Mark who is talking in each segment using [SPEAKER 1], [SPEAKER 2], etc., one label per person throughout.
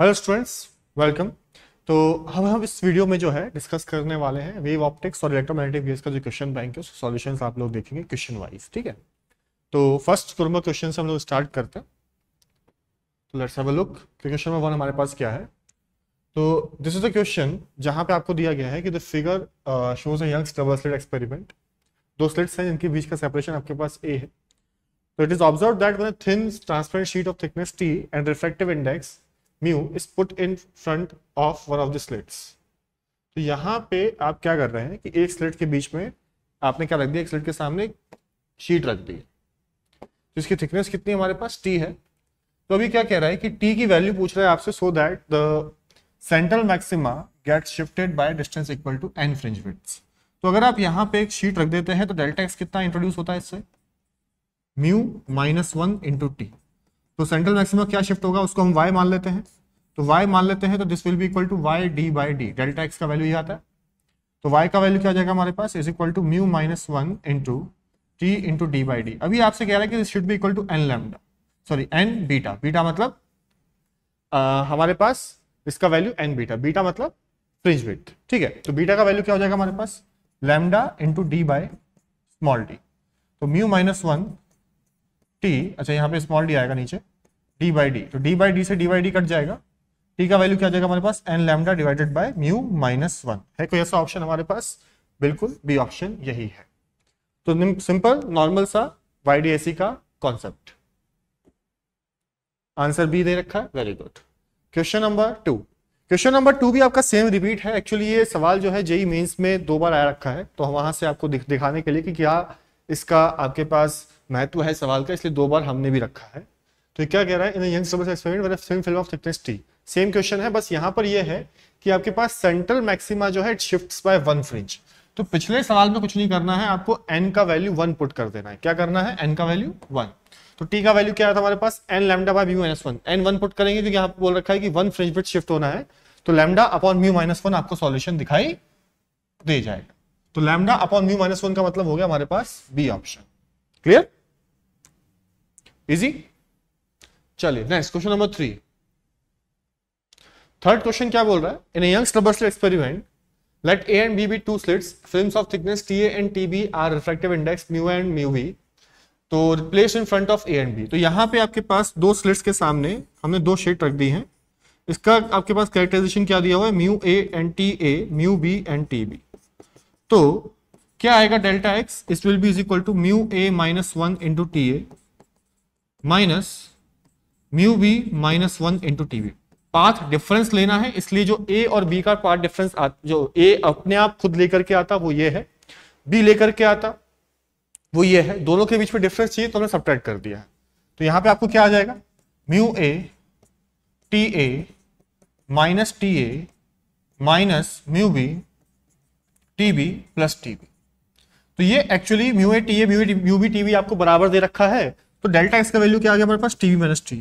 [SPEAKER 1] Hello students welcome तो हम हम इस वीडियो में जो है डिस्कस करने वाले हैं वेव ऑप्टिक्स और इलेक्ट्रोमैग्नेटिक वेव्स का जो क्वेश्चन बैंक है उसके सॉल्यूशन आप लोग देखेंगे क्वेश्चन वाइज ठीक है तो फर्स्ट कुर्मा क्वेश्चन से हम लोग स्टार्ट करते हैं तो let's have a look question number one हमारे पास क्या है तो दिस इज द क्वेश्चन जहाँ पे आपको दिया गया है कि the figure shows a double slit experiment दो स्लिट्स हैं जिनके बीच का सेपरेशन आपके पास ए है तो it is observe that thin transparent sheet of thickness t and reflective index mu is put in front of one of the slits तो यहाँ पे आप क्या कर रहे हैं कि एक स्लिट के बीच में आपने क्या रख दिया एक स्लिट के सामने शीट रख दी तो इसकी थिकनेस कितनी हमारे पास टी है तो अभी क्या कह रहा है कि टी की वैल्यू पूछ रहा है आपसे so that the central maxima get shifted by distance equal to n fringe widths तो अगर आप यहाँ पे एक शीट रख देते हैं तो डेल्टा एक्स कितना इंट्रोड्यूस होता है इससे mu minus one into t तो सेंट्रल मैक्सिमम क्या शिफ्ट होगा उसको हम वाई मान लेते हैं तो वाई मान लेते हैं तो this will be equal to y D by d delta x का वैल्यू ही आता है तो वाई का वैल्यू क्या जाएगा हमारे पास is equal to mu minus one into t into D by d अभी आपसे कह रहा है कि this should be equal to N lambda sorry n beta beta मतलब आ, हमारे पास इसका वैल्यू एन बीटा बीटा मतलब फ्रिज वेट ठीक है तो बीटा का वैल्यू क्या हो जाएगा हमारे पास lambda into D by small d तो म्यू माइनस वन टी अच्छा यहाँ पे स्मॉल डी आएगा नीचे डी बाई डी तो डी बाई डी से डी बाई डी कट जाएगा टी का वैल्यू क्या जाएगा हमारे पास N lambda divided by mu minus one है कोई ऐसा ऑप्शन हमारे पास बिल्कुल बी ऑप्शन यही है तो सिंपल नॉर्मल सा वाई डी ए सी का कॉन्सेप्ट आंसर बी दे रखा है very good question number two question number two भी आपका सेम रिपीट है एक्चुअली ये सवाल जो है जेई मेंस e में दो बार आया रखा है तो वहां से आपको दिख, दिखाने के लिए कि क्या इसका आपके पास महत्व तो है सवाल का इसलिए दो बार हमने भी रखा है तो क्या कह रहा है in Young experiment film of thickness t same question है बस यहाँ पर यह है कि आपके पास सेंट्रल मैक्सिमा जो है it shifts by one fringe तो पिछले सवाल में कुछ नहीं करना है आपको एन का वैल्यू वन पुट कर देना है क्या करना है एन का वैल्यू वन तो टी का वैल्यू क्या था हमारे पास N lambda by mu minus one n one put करेंगे क्योंकि पर बोल रखा है कि वन फ्रिंज बिट शिफ्ट होना है तो lambda upon mu minus one आपको सॉल्यूशन दिखाई दे जाएगा तो lambda upon mu minus one का मतलब हो गया हमारे पास बी ऑप्शन क्लियर इजी चलिए next question number three third question क्या बोल रहा है in Young double slit experiment let let A B B be two slits, films of thickness and t B are refractive index mu and mu B तो replace in front of A and B तो यहाँ पे आपके पास दो slits के सामने हमने दो शेड रख दी हैं इसका आपके पास कैरेक्टराइजेशन क्या दिया हुआ है mu A and t A mu B and t B तो क्या आएगा डेल्टा एक्स इस will be is equal to mu A minus one into T A minus mu B minus one into t B path difference लेना है इसलिए जो ए और B का पाथ डिफरेंस जो ए अपने आप खुद लेकर के आता वो ये है बी लेकर के आता वो ये है दोनों के बीच में डिफरेंस चाहिए तो हमने सब्ट्रैक्ट कर दिया है तो यहां पे आपको क्या आ जाएगा mu A t A minus t A minus mu B t B plus t B तो ये actually mu A t A mu B t B आपको बराबर दे रखा है तो डेल्टा एक्स का वैल्यू क्या आ गया हमारे पास टीवी माइनस टी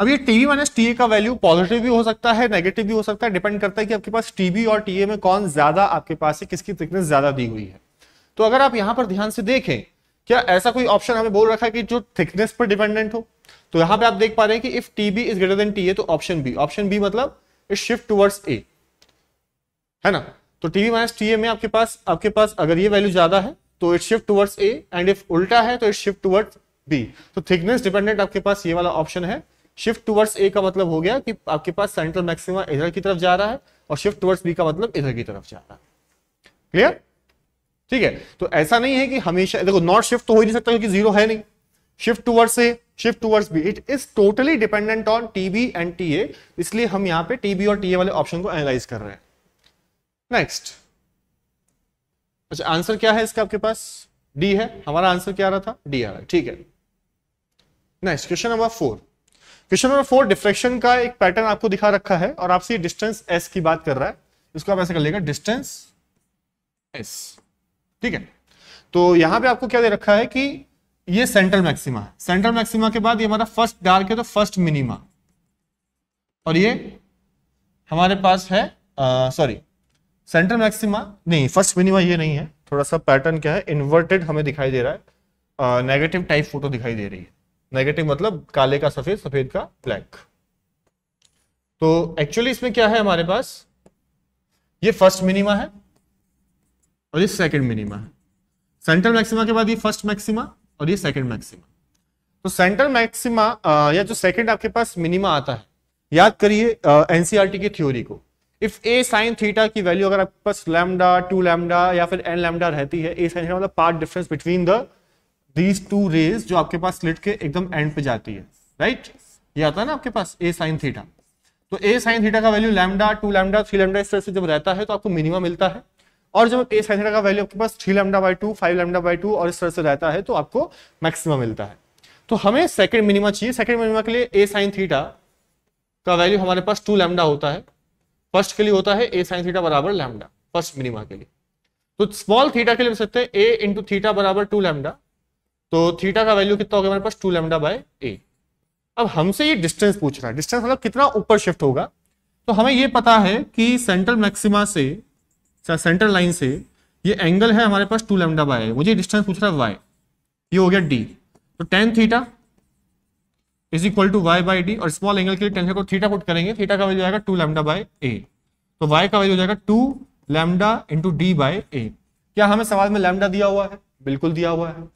[SPEAKER 1] अब ये टीवी माइनस टी का वैल्यू पॉजिटिव भी हो सकता है नेगेटिव भी हो सकता है डिपेंड करता है कि आपके पास टीवी और टीए में कौन ज्यादा आपके पास है किसकी थिकनेस ज्यादा दी हुई है तो अगर आप यहां पर ध्यान से देखें क्या ऐसा कोई ऑप्शन हमें बोल रखा है कि जो थिकनेस पर डिपेंडेंट हो तो यहां पर आप देख पा रहे हैं कि if t B is greater than t A तो ऑप्शन बी ऑप्शन बी मतलब इज शिफ्ट टूवर्ड्स ए है ना तो टीबी माइनस टीए में आपके पास आपके पास अगर ये वैल्यू ज्यादा है तो it shift towards A and if उल्टा है तो इट शिफ्ट टूवर्ड्स बी तो थिकनेस डिपेंडेंट आपके पास ये वाला ऑप्शन है शिफ्ट टुवर्ड्स ए का मतलब हो गया कि आपके पास सेंट्रल मैक्सिमा इधर की तरफ जा रहा है और शिफ्ट टुवर्ड्स बी का मतलब इधर की तरफ जा रहा है क्लियर ठीक है तो ऐसा नहीं है कि हमेशा देखो नॉट शिफ्ट तो हो ही नहीं सकता क्योंकि जीरो है नहीं shift towards A shift towards B it is totally dependent on t B and t A इसलिए हम यहाँ पे टीबी और टीए वाले ऑप्शन को एनालाइज कर रहे हैं नेक्स्ट अच्छा आंसर क्या है इसका आपके पास डी है हमारा आंसर क्या आ रहा था डी आ रहा है ठीक है next question number four question number four diffraction का एक पैटर्न आपको दिखा रखा है और आपसे डिस्टेंस एस की बात कर रहा है इसको आप ऐसे कर लेगा डिस्टेंस एस ठीक है तो यहां पे आपको क्या दे रखा है कि ये सेंट्रल मैक्सिमा है सेंट्रल मैक्सिमा के बाद ये हमारा फर्स्ट डार्क है तो फर्स्ट मिनिमा और ये हमारे पास है सॉरी सेंट्रल मैक्सिमा नहीं फर्स्ट मिनिमा ये नहीं है थोड़ा सा पैटर्न क्या है इन्वर्टेड हमें दिखाई दे रहा है नेगेटिव टाइप फोटो दिखाई दे रही है नेगेटिव मतलब काले का सफेद सफेद का ब्लैक तो एक्चुअली इसमें क्या है हमारे पास ये फर्स्ट मिनिमा है और ये सेकंड मिनिमा है सेंट्रल मैक्सिमा के बाद ये फर्स्ट मैक्सिमा और ये सेकंड मैक्सिमा तो सेंट्रल मैक्सिमा या जो सेकंड आपके पास मिनिमा आता है याद करिए एनसीआरटी e की थ्योरी को इफ ए साइन थीटा की वैल्यू अगर आपके पास लैमडा टू लैमडा या फिर एन लैमडा रहती है ए साइन थीटा मतलब path difference between the these two rays जो आपके पास स्लिट के एकदम एंड पे जाती है राइट ये आता है ना आपके पास ए साइन थीटा तो ए साइन थीटा का value lambda two lambda three lambda इस तरह से जब रहता है तो आपको मिनिमम मिलता है और जब ए साइन थीटा का वैल्यू आपके पास three lambda by two five lambda by two और इस तरह से रहता है तो आपको मैक्सिमम मिलता है तो हमें सेकेंड मिनिमा चाहिए सेकेंड मिनिमा के लिए ए साइन थीटा का वैल्यू हमारे पास टू लैमडा होता है फर्स्ट के लिए होता है ए साइन थीटा बराबर लैमडा फर्स्ट मिनिमा के लिए तो स्मॉल थीटा के लिए सकते हैं ए इंटू थीटा बराबर टू लैमडा तो थीटा का वैल्यू कितना होगा हमारे पास टू लेमडा बाय ए अब हमसे ये डिस्टेंस पूछ रहा है डिस्टेंस मतलब कितना ऊपर शिफ्ट होगा तो हमें ये पता है कि सेंट्रल मैक्सिमा से सेंट्रल लाइन से ये एंगल है हमारे पास टू लेमडा बाय मुझे डिस्टेंस पूछ रहा है वाई ये हो गया डी तो tan theta is equal to Y by D और स्मॉल एंगल के लिए टेन को थीटा पुट करेंगे थीटा का वैल्यू जाएगा टू लेमडा बाय ए तो वाई का वैल्यू हो जाएगा two lambda into D by a क्या हमें सवाल में लेमडा दिया हुआ है बिल्कुल दिया हुआ है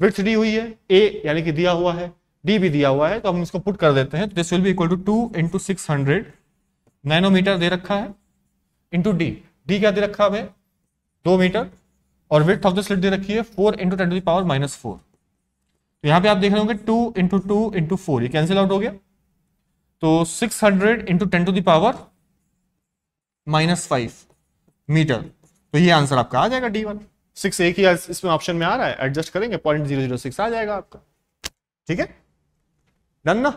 [SPEAKER 1] विथ डी हुई है ए यानी कि दिया हुआ है डी भी दिया हुआ है तो हम इसको पुट कर देते हैं this will be equal to two into six hundred nanometre दे रखा है इंटू डी डी क्या दे रखा है दो मीटर और विथ ऑफ द स्लिट दे रखी है four into ten to the power minus four तो यहाँ पे आप देख रहे होंगे two into two into four ये कैंसिल आउट हो गया तो six hundred into ten to the power minus five metre तो ये आंसर आपका आ जाएगा डी वन सिक्स एक ही इसमें ऑप्शन में आ रहा है एडजस्ट करेंगे पॉइंट जीरो जीरो सिक्स आ जाएगा आपका ठीक है डन ना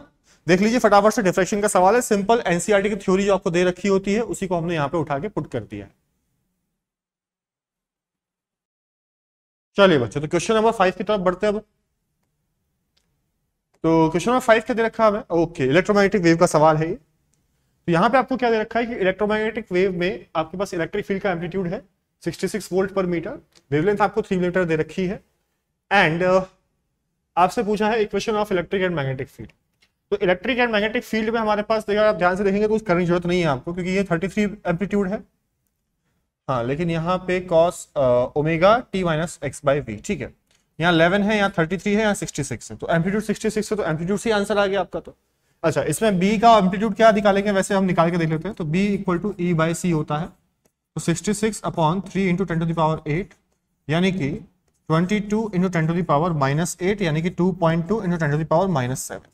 [SPEAKER 1] देख लीजिए फटाफट से डिफ्रेक्शन का सवाल है सिंपल एनसीआरटी e की थ्योरी जो आपको दे रखी होती है उसी को हमने यहां पे उठा के पुट कर दिया है चलिए बच्चों तो क्वेश्चन नंबर फाइव की तरफ बढ़ते हैं अब तो क्वेश्चन नंबर फाइव क्या दे रखा है ओके इलेक्ट्रोमैग्नेटिक वेव का सवाल है ये तो यहां पे आपको क्या दे रखा है कि इलेक्ट्रोमैग्नेटिक वेव में आपके पास इलेक्ट्रिक फील्ड का एम्पलीट्यूड है 66 वोल्ट पर मीटर वेवलेंथ आपको थ्री मीटर दे रखी है एंड uh, आपसे पूछा है equation of electric and magnetic field तो इलेक्ट्रिक एंड मैग्नेटिक फील्ड में हमारे पास अगर आप ध्यान से देखेंगे तो उस करने जरूरत नहीं है आपको क्योंकि ये 33 थ्री एम्पलीट्यूड है हाँ लेकिन यहाँ पे cos omega T minus x ठीक है यहाँ इलेवन है यहाँ थर्टी है यहाँ 66 है तो एम्पलीट्यूड 66 है तो एम्पलीट्यूड से आंसर आ गया आपका तो अच्छा इसमें बी का एम्पलीट्यूड क्या निकालेंगे वैसे हम निकाल के देख लेते हैं तो B equal to E by सी होता है तो 66 six upon three into ten to the power eight यानी कि 22 two into ten to the power minus eight यानी कि 2.2 point two into ten to the power minus seven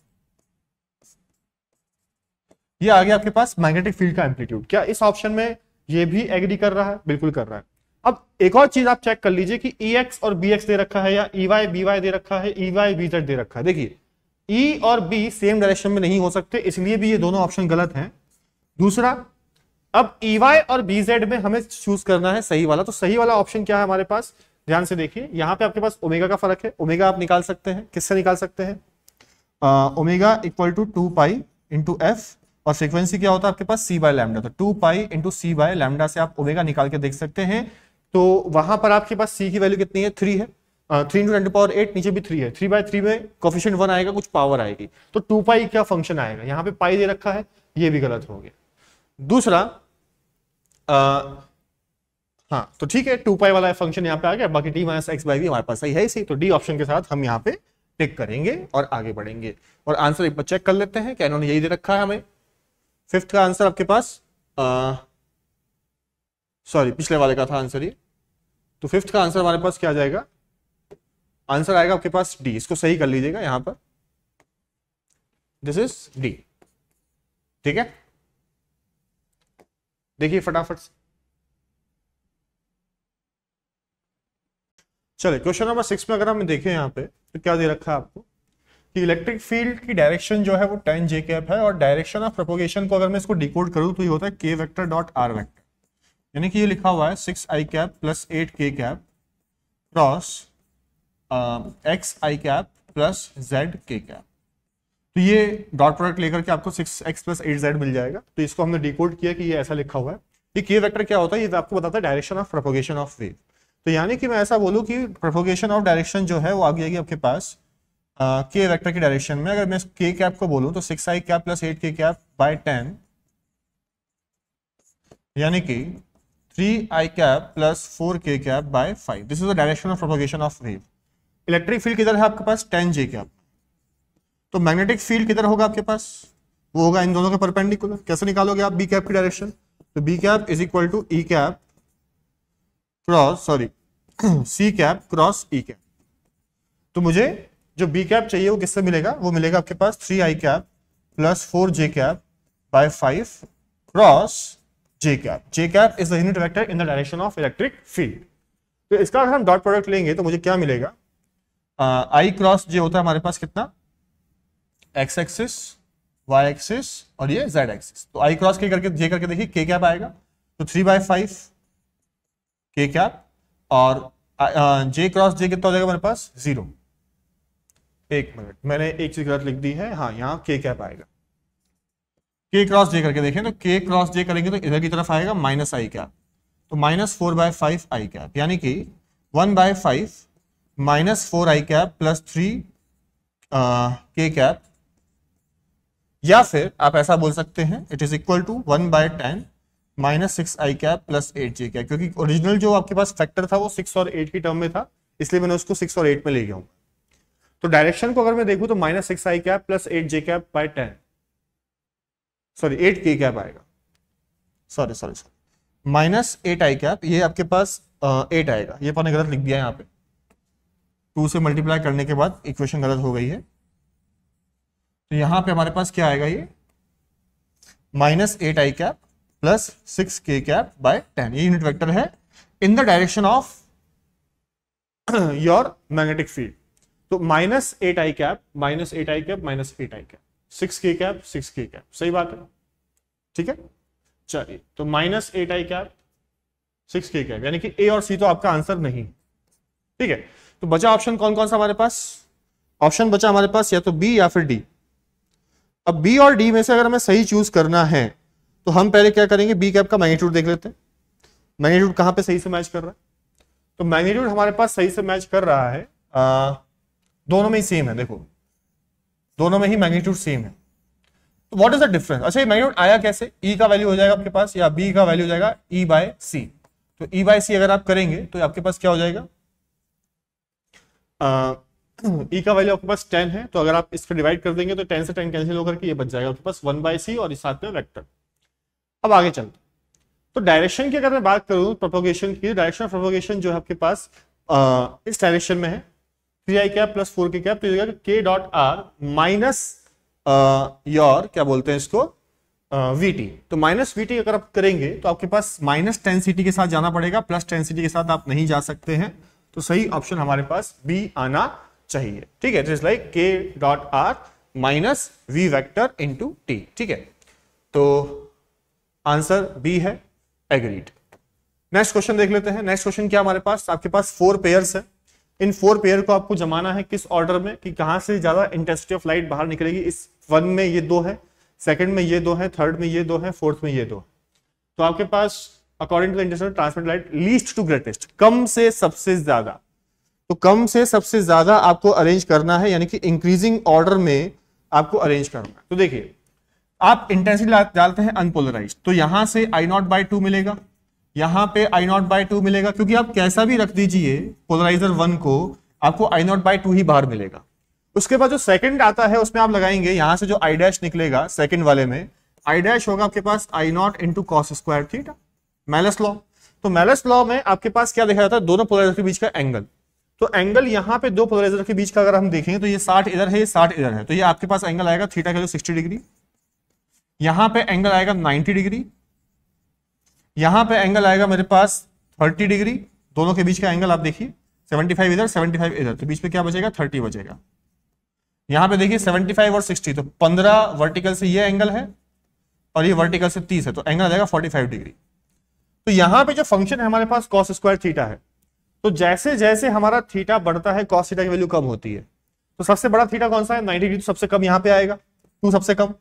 [SPEAKER 1] ये आ गया आपके पास मैग्नेटिक फील्ड का एम्पलीट्यूड क्या इस ऑप्शन में ये भी एग्री कर रहा है बिल्कुल कर रहा है अब एक और चीज आप चेक कर लीजिए कि ई e एक्स और बी एक्स दे रखा है या ई वाई बी वाई दे रखा है ई वाई बी जेड दे रखा है देखिए ई e और बी सेम डायरेक्शन में नहीं हो सकते इसलिए भी ये दोनों ऑप्शन गलत हैं दूसरा अब ईवाई e और बीजेड में हमें चूज करना है सही वाला तो सही वाला ऑप्शन क्या है हमारे पास ध्यान से देखिए यहां पे आपके पास ओमेगा का फर्क है ओमेगा आप निकाल सकते हैं किससे निकाल सकते हैं omega equal to two pi into f और फ्रीक्वेंसी क्या होता है आपके पास सी बाय लैमडा तो two pi into C by lambda से आप ओमेगा निकाल के देख सकते हैं तो वहां पर आपके पास सी की वैल्यू कितनी है थ्री है three into ten power eight नीचे भी थ्री है थ्री बाय थ्री में कॉफिशियंट वन आएगा कुछ पावर आएगी तो टू पाई क्या फंक्शन आएगा यहाँ पे पाई दे रखा है ये भी गलत हो गया दूसरा हाँ तो ठीक है टू पाई वाला फंक्शन यहाँ पे आ गया बाकी डी माइनस एक्स बाई भी हमारे पास सही है सही तो डी ऑप्शन के साथ हम यहाँ पे टिक करेंगे और आगे बढ़ेंगे और आंसर एक बार चेक कर लेते हैं क्या इन्होंने यही दे रखा है हमें फिफ्थ का आंसर आपके पास सॉरी पिछले वाले का था आंसर ये तो फिफ्थ का आंसर हमारे पास क्या जाएगा आंसर आएगा आपके पास डी इसको सही कर लीजिएगा यहां पर दिस इज डी ठीक है देखिए फटाफट से चलिए क्वेश्चन नंबर सिक्स में अगर हम देखें यहाँ पे तो क्या दे रखा है आपको कि इलेक्ट्रिक फील्ड की डायरेक्शन जो है वो टेन जे कैप है और डायरेक्शन ऑफ प्रोपोगेशन को अगर मैं इसको डिकोड करूँ तो ये होता है के वेक्टर डॉट आर वेक्टर यानी कि ये लिखा हुआ है सिक्स आई कैप प्लस एट के कैप क्रॉस एक्स आई cap plus z k cap तो ये डॉट प्रोडक्ट लेकर के आपको six x plus eight z मिल जाएगा तो इसको हमने डिकोड किया कि ये ऐसा लिखा हुआ है ये के वेक्टर क्या होता है ये आपको बताता है direction of propagation of wave तो यानी कि मैं ऐसा बोलूँ कि प्रोपोगेशन ऑफ डायरेक्शन जो है वो आ जाएगी आपके पास के वैक्टर वेक्टर की डायरेक्शन में अगर मैं के कैप को बोलूँ तो सिक्स आई कैप प्लस एट के कैप बाय टेन यानी कि थ्री आई कैप प्लस फोर के cap by five this is the direction of propagation of wave electric field किधर है आपके पास टेन जे कैप तो मैग्नेटिक फील्ड किधर होगा आपके पास वो होगा इन दोनों के परपेंडिकुलर कैसे निकालोगे आप बी कैप की डायरेक्शन तो B cap is equal to E cap cross sorry C cap cross E cap तो मुझे जो बी कैप चाहिए वो किससे मिलेगा वो मिलेगा आपके पास three I cap plus four J cap by five cross J cap J cap is the unit vector in the direction of electric field तो इसका अगर हम डॉट प्रोडक्ट लेंगे तो मुझे क्या मिलेगा आई क्रॉस जे होता है हमारे पास कितना एक्स एक्सिस वाई एक्सिस और ये जेड एक्सिस तो आई क्रॉस के करके जे करके देखिए के कैप आएगा तो three by five K cap और जे क्रॉस जे कितना हो जाएगा मेरे पास जीरो एक मिनट मैंने एक चीज गलत लिख दी है हाँ यहाँ के कैप आएगा के क्रॉस जे करके देखें तो के क्रॉस जे करेंगे तो इधर की तरफ आएगा माइनस आई कैप तो minus four by five I cap यानी कि one by five minus four I cap plus three K cap या फिर आप ऐसा बोल सकते हैं it is equal to one by ten minus six I cap plus eight G cap क्योंकि ओरिजिनल जो आपके पास फैक्टर था वो सिक्स और एट की टर्म में था इसलिए मैंने उसको सिक्स और एट में ले गया हूं तो डायरेक्शन को अगर मैं देखूं तो minus six I cap plus eight J cap by ten sorry eight के कैप आएगा sorry sorry sorry minus eight I cap ये आपके पास एट आएगा ये पाने गलत लिख दिया यहाँ पे टू से मल्टीप्लाई करने के बाद इक्वेशन गलत हो गई है तो यहां पे हमारे पास क्या आएगा ये minus eight I cap plus six K cap by ten ये यूनिट वेक्टर है in the direction of your magnetic field तो minus eight I cap minus eight I cap minus eight I cap six K cap six K cap सही बात है ठीक है चलिए तो minus eight I cap six K cap यानी कि ए और सी तो आपका आंसर नहीं ठीक है तो बचा ऑप्शन कौन कौन सा हमारे पास ऑप्शन बचा हमारे पास या तो बी या फिर डी अब बी और डी में से अगर हमें सही चूज करना है तो हम पहले क्या करेंगे बी कैप का मैग्नीट्यूड देख लेते हैं मैग्नीट्यूड कहां पे सही से मैच कर रहा है तो मैग्नीट्यूड हमारे पास सही से मैच कर रहा है आ, दोनों में ही सेम है देखो दोनों में ही मैग्नीट्यूड सेम है तो व्हाट इज द डिफरेंस अच्छा ये मैग्नीट्यूड आया कैसे ई e का वैल्यू हो जाएगा आपके पास या बी का वैल्यू हो जाएगा ई बाय सी तो ई बाय सी अगर आप करेंगे तो आपके पास क्या हो जाएगा ई e का वैल्यू आपके पास टेन है तो अगर आप इसको डिवाइड कर देंगे तो टेन से टेन कैंसिल होकर ये बच जाएगा आपके पास वन बाई सी और इस साथ में वेक्टर अब आगे चलते तो डायरेक्शन की अगर मैं बात करूं प्रोपोगेशन की डायरेक्शन ऑफ प्रोपोगेशन जो है आपके पास आ, इस डायरेक्शन में है थ्री आई कैप प्लस फोर के कैप तो K dot R minus your क्या बोलते हैं इसको वी टी तो माइनस वी अगर आप करेंगे तो आपके पास माइनस टेन सी टी के साथ जाना पड़ेगा प्लस टेन सी टी के साथ आप नहीं जा सकते हैं तो सही ऑप्शन हमारे पास बी आना चाहिए ठीक है it like K dot R minus V vector into T ठीक है तो आंसर बी है एग्रीड नेक्स्ट क्वेश्चन देख लेते हैं नेक्स्ट क्वेश्चन क्या हमारे पास आपके पास फोर पेयर है इन फोर पेयर को आपको जमाना है किस ऑर्डर में कि कहां से ज्यादा इंटेंसिटी ऑफ लाइट बाहर निकलेगी इस वन में ये दो है सेकंड में ये दो है थर्ड में ये दो है फोर्थ में ये दो है तो आपके पास according to international transmit light least to greatest कम से सबसे ज्यादा तो कम से सबसे ज्यादा आपको अरेंज करना है यानी कि इंक्रीजिंग ऑर्डर में आपको अरेंज करना है तो देखिए आप इंटेंसिटी डालते हैं अनपोलराइज तो यहां से आई नॉट बाई टू मिलेगा यहां पे आई नॉट बाई टू मिलेगा क्योंकि आप कैसा भी रख दीजिए पोलराइजर वन को आपको आई नॉट बाई टू ही बाहर मिलेगा उसके बाद जो सेकंड आता है उसमें आप लगाएंगे यहां से जो आई डैश निकलेगा सेकंड वाले में आई डैश होगा आपके पास I naught into cos square theta Malus law तो मैलस लॉ में आपके पास क्या देखा जाता है दोनों पोलराइजर के बीच का एंगल तो एंगल यहाँ पे दो पोलराइजर के बीच का अगर हम देखेंगे तो ये साठ इधर है ये साठ इधर है तो ये आपके पास एंगल आएगा थीटा का जो सिक्सटी डिग्री यहां पे एंगल आएगा 90 डिग्री यहां पे एंगल आएगा मेरे पास 30 डिग्री दोनों के बीच का एंगल आप देखिए 75 इधर 75 इधर तो बीच में क्या बचेगा 30 बचेगा यहां पे देखिए 75 और 60 तो 15 वर्टिकल से ये एंगल है और ये वर्टिकल से 30 है तो एंगल आ जाएगा 45 डिग्री तो यहां पे जो फंक्शन है हमारे पास कॉस स्क्वायर थीटा है तो जैसे जैसे हमारा थीटा बढ़ता है कॉस थीटा की वैल्यू कम होती है तो सबसे बड़ा थीटा कौन सा है 90 डिग्री तो सबसे कम यहाँ पे आएगा टू सबसे कम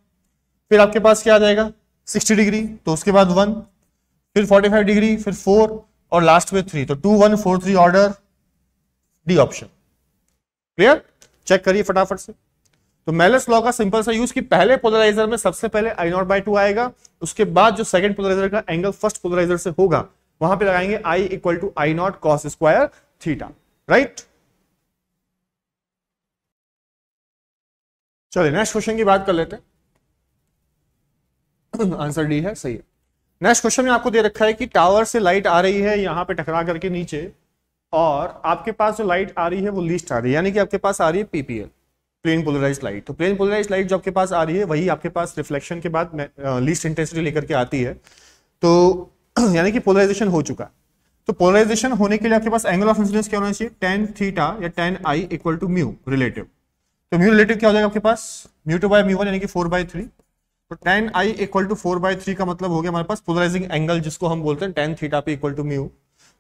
[SPEAKER 1] फिर आपके पास क्या आ जाएगा सिक्सटी डिग्री तो उसके बाद वन फिर फोर्टी फाइव डिग्री फिर फोर और लास्ट में थ्री तो two one four three order D option clear check करिए फटाफट से तो मैलस लॉ का सिंपल सा यूज कि पहले पोलराइजर में सबसे पहले आई नॉट बाई टू आएगा उसके बाद जो सेकंड पोलराइजर का एंगल फर्स्ट पोलराइजर से होगा वहां पे लगाएंगे i equal to I naught cos square theta right चलिए नेक्स्ट क्वेश्चन की बात कर लेते हैं आंसर डी है सही है नेक्स्ट क्वेश्चन में आपको दे रखा है कि टावर से लाइट आ रही है यहां पे टकरा करके नीचे और आपके पास जो लाइट आ रही है वो लिस्ट आ रही है यानी कि आपके पास आ रही है पीपीएल प्लेन पोलराइज लाइट तो प्लेन पोलराइज लाइट जो आपके पास आ रही है वही आपके पास रिफ्लेक्शन के बाद लिस्ट इंटेंसिटी लेकर के आती है तो यानी कि पोलराइजेशन हो चुका तो पोलराइजेशन होने के लिए आपके पास एंगल ऑफ इंसिडेंस क्या होना चाहिए टेन थीटा या tan I equal to mu relative तो म्यू रिलेटिव क्या हो जाएगा आपके पास mu two by mu one यानी कि फोर बाय थ्री तो tan I equal to four by three का मतलब हो गया हमारे पास पोलराइजिंग एंगल जिसको हम बोलते हैं टेन थीटा पे इक्वल टू म्यू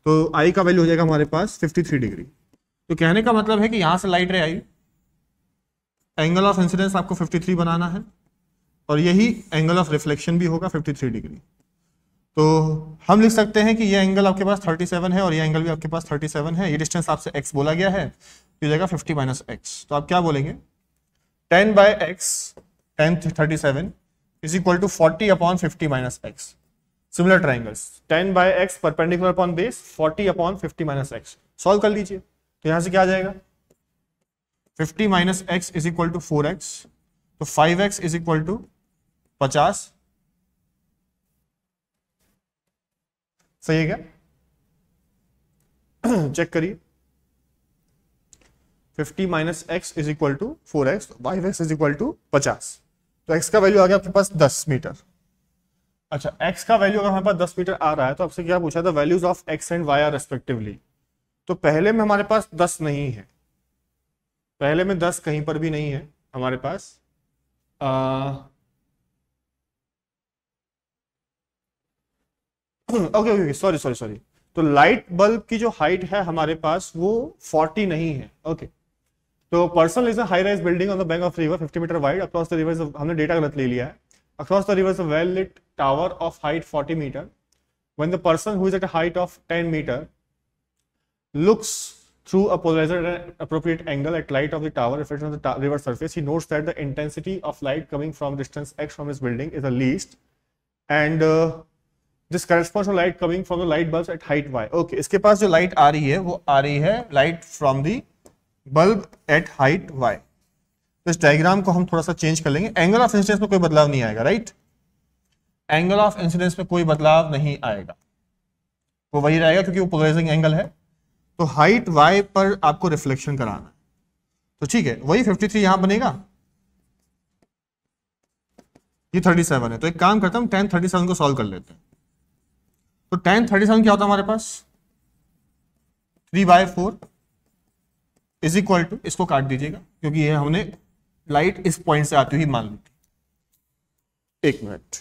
[SPEAKER 1] तो आई का वैल्यू हो जाएगा हमारे पास फिफ्टी थ्री डिग्री तो कहने का मतलब है कि यहां से लाइट रे आई एंगल ऑफ इंसिडेंस आपको 53 बनाना है और यही एंगल ऑफ रिफ्लेक्शन भी होगा 53 डिग्री तो हम लिख सकते हैं कि ये एंगल आपके पास 37 है और ये एंगल भी आपके पास 37 है ये डिस्टेंस आपसे x बोला गया है तो जाएगा 50 माइनस एक्स तो आप क्या बोलेंगे 10 by X tan thirty seven is equal to forty upon fifty minus X similar triangles ten by X perpendicular upon base forty upon fifty minus X solve कर लीजिए तो यहाँ से क्या आ जाएगा fifty minus X is equal to four X तो five X is equal to पचास सही है क्या चेक करिए 50 minus X is equal to four X five X is equal to पचास तो एक्स का वैल्यू आ गया आपके पास दस मीटर अच्छा एक्स का वैल्यू अगर हमारे पास दस मीटर आ रहा है तो आपसे क्या पूछा था values of X and Y are respectively तो पहले में हमारे पास दस नहीं है पहले में दस कहीं पर भी नहीं है हमारे पास आ, okay okay sorry sorry sorry तो लाइट बल्ब की जो हाइट है हमारे पास वो फोर्टी नहीं है ओके तो personal is high rise building on the bank of river fifty metre wide across the river हमने डेटा गलत ले लिया है across the river well lit tower of height forty metre when the person who is at height of ten metre looks through a appropriate angle at light of the tower on the river surface he notes that the intensity of light coming from distance x from is building is a least and this corresponds to light coming from the light bulb at height Y okay इसके पास जो light आ रही है वो आ रही है light from the bulb at height Y तो इस डायग्राम को हम थोड़ा सा चेंज कर लेंगे एंगल ऑफ इंसिडेंस में कोई बदलाव नहीं आएगा राइट एंगल ऑफ इंसिडेंस में कोई बदलाव नहीं आएगा वो वही रहेगा क्योंकि वो पोलराइजिंग एंगल है तो हाइट वाई पर आपको रिफ्लेक्शन कराना है तो ठीक है वही 53 थ्री यहां बनेगा ये 37 है तो एक काम करता हूं टेन थर्टी सेवन को सॉल्व कर लेते हैं तो टेन थर्टी सेवन क्या होता है हमारे पास three by four is equal to इसको काट दीजिएगा क्योंकि ये हमने लाइट इस पॉइंट से आती हुई मान ली थी एक मिनट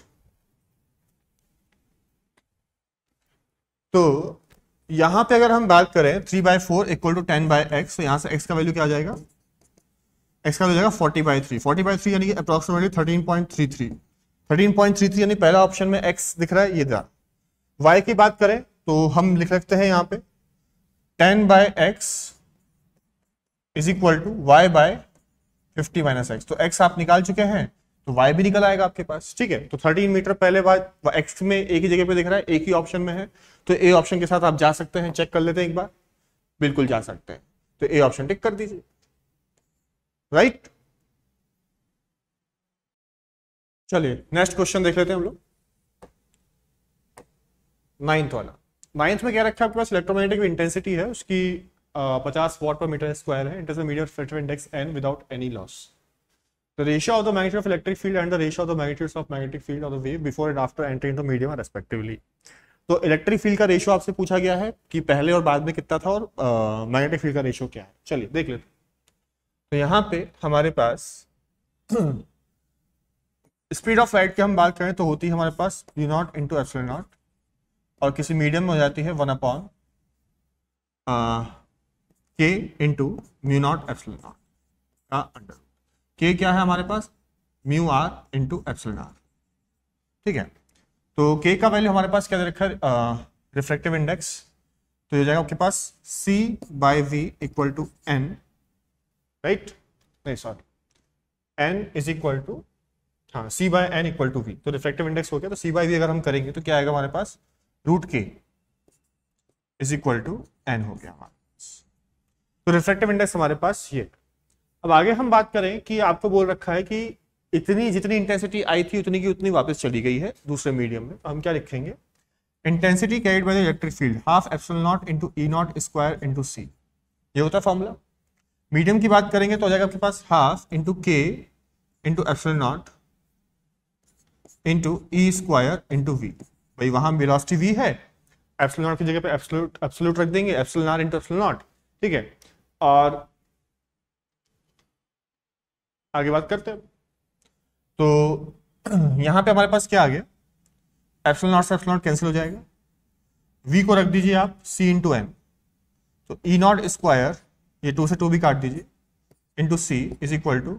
[SPEAKER 1] तो यहां पे अगर हम बात करें three by four equal to ten by X तो यहां से एक्स का वैल्यू क्या आ जाएगा एक्स का वैल्यू जाएगा forty by three forty by three यानी approximately thirteen point three three thirteen point three three यानी पहला ऑप्शन में एक्स दिख रहा है ये दिया वाई की बात करें तो हम लिख सकते हैं यहां पे ten by X is equal to Y by fifty minus X तो एक्स आप निकाल चुके हैं तो वाई भी निकल आएगा आपके पास ठीक है तो थर्टीन मीटर पहले बाद एक्स में एक ही जगह पे दिख रहा है एक ही ऑप्शन में है तो ए ऑप्शन के साथ आप जा सकते हैं चेक कर लेते हैं एक बार बिल्कुल जा सकते हैं तो ए ऑप्शन टिक कर दीजिए राइट चलिए नेक्स्ट क्वेश्चन देख लेते हैं हम लोग नाइन्थ वाला नाइन्थ में क्या रखा है आपके पास इलेक्ट्रोमैग्नेटिक इंटेंसिटी है उसकी पचास वॉट पर मीटर स्क्वायर है enters medium reflective index N without any loss the ratio of the magnet of electric field and the ratio of the magnets of magnetic field of the wave before and after entering into medium are respectively. तो electric field का ratio आपसे पूछा गया है कि पहले और बाद में कितना था और मैग्नेटिक फील्ड का रेशियो क्या है चलिए देख लेते तो यहाँ पे हमारे पास स्पीड ऑफ लाइट की हम बात करें तो होती है हमारे पास U naught into F naught और किसी मीडियम में हो जाती है one upon K into mu naught epsilon naught का अंडर के क्या है हमारे पास mu R into epsilon naught ठीक है तो के का वैल्यू हमारे पास क्या रखा है रिफ्लेक्टिव uh, इंडेक्स तो ये जाएगा आपके पास C by V equal to N right नहीं sorry N is equal to हाँ C by N equal to V तो रिफ्लेक्टिव इंडेक्स हो गया तो सी बाई वी अगर हम करेंगे तो क्या आएगा हमारे पास root K is equal to N हो गया हमारे पास तो रिफ्लेक्टिव इंडेक्स हमारे पास ये अब आगे हम बात करें कि आपको बोल रखा है कि इतनी जितनी इंटेंसिटी आई थी उतनी की उतनी वापस चली गई है दूसरे मीडियम में तो हम क्या लिखेंगे intensity carried by the electric field half epsilon naught into E naught square into C ये होता है फॉर्मूला मीडियम की बात करेंगे तो आ जाएगा आपके पास half into K into epsilon naught into E square into V भाई वहां वेलोसिटी वी है एप्सिल नॉट की जगह पे एप्सोल्यूट एप्सोल्यूट रख देंगे epsilon naught into epsilon naught ठीक है और आगे बात करते हैं तो यहाँ पे हमारे पास क्या आ गया एप्सिल नॉट से एप्सिल नॉट कैंसिल हो जाएगा वी को रख दीजिए आप सी इंटू एम तो ई नॉट स्क्वायर ये टू से टू भी काट दीजिए into C is equal to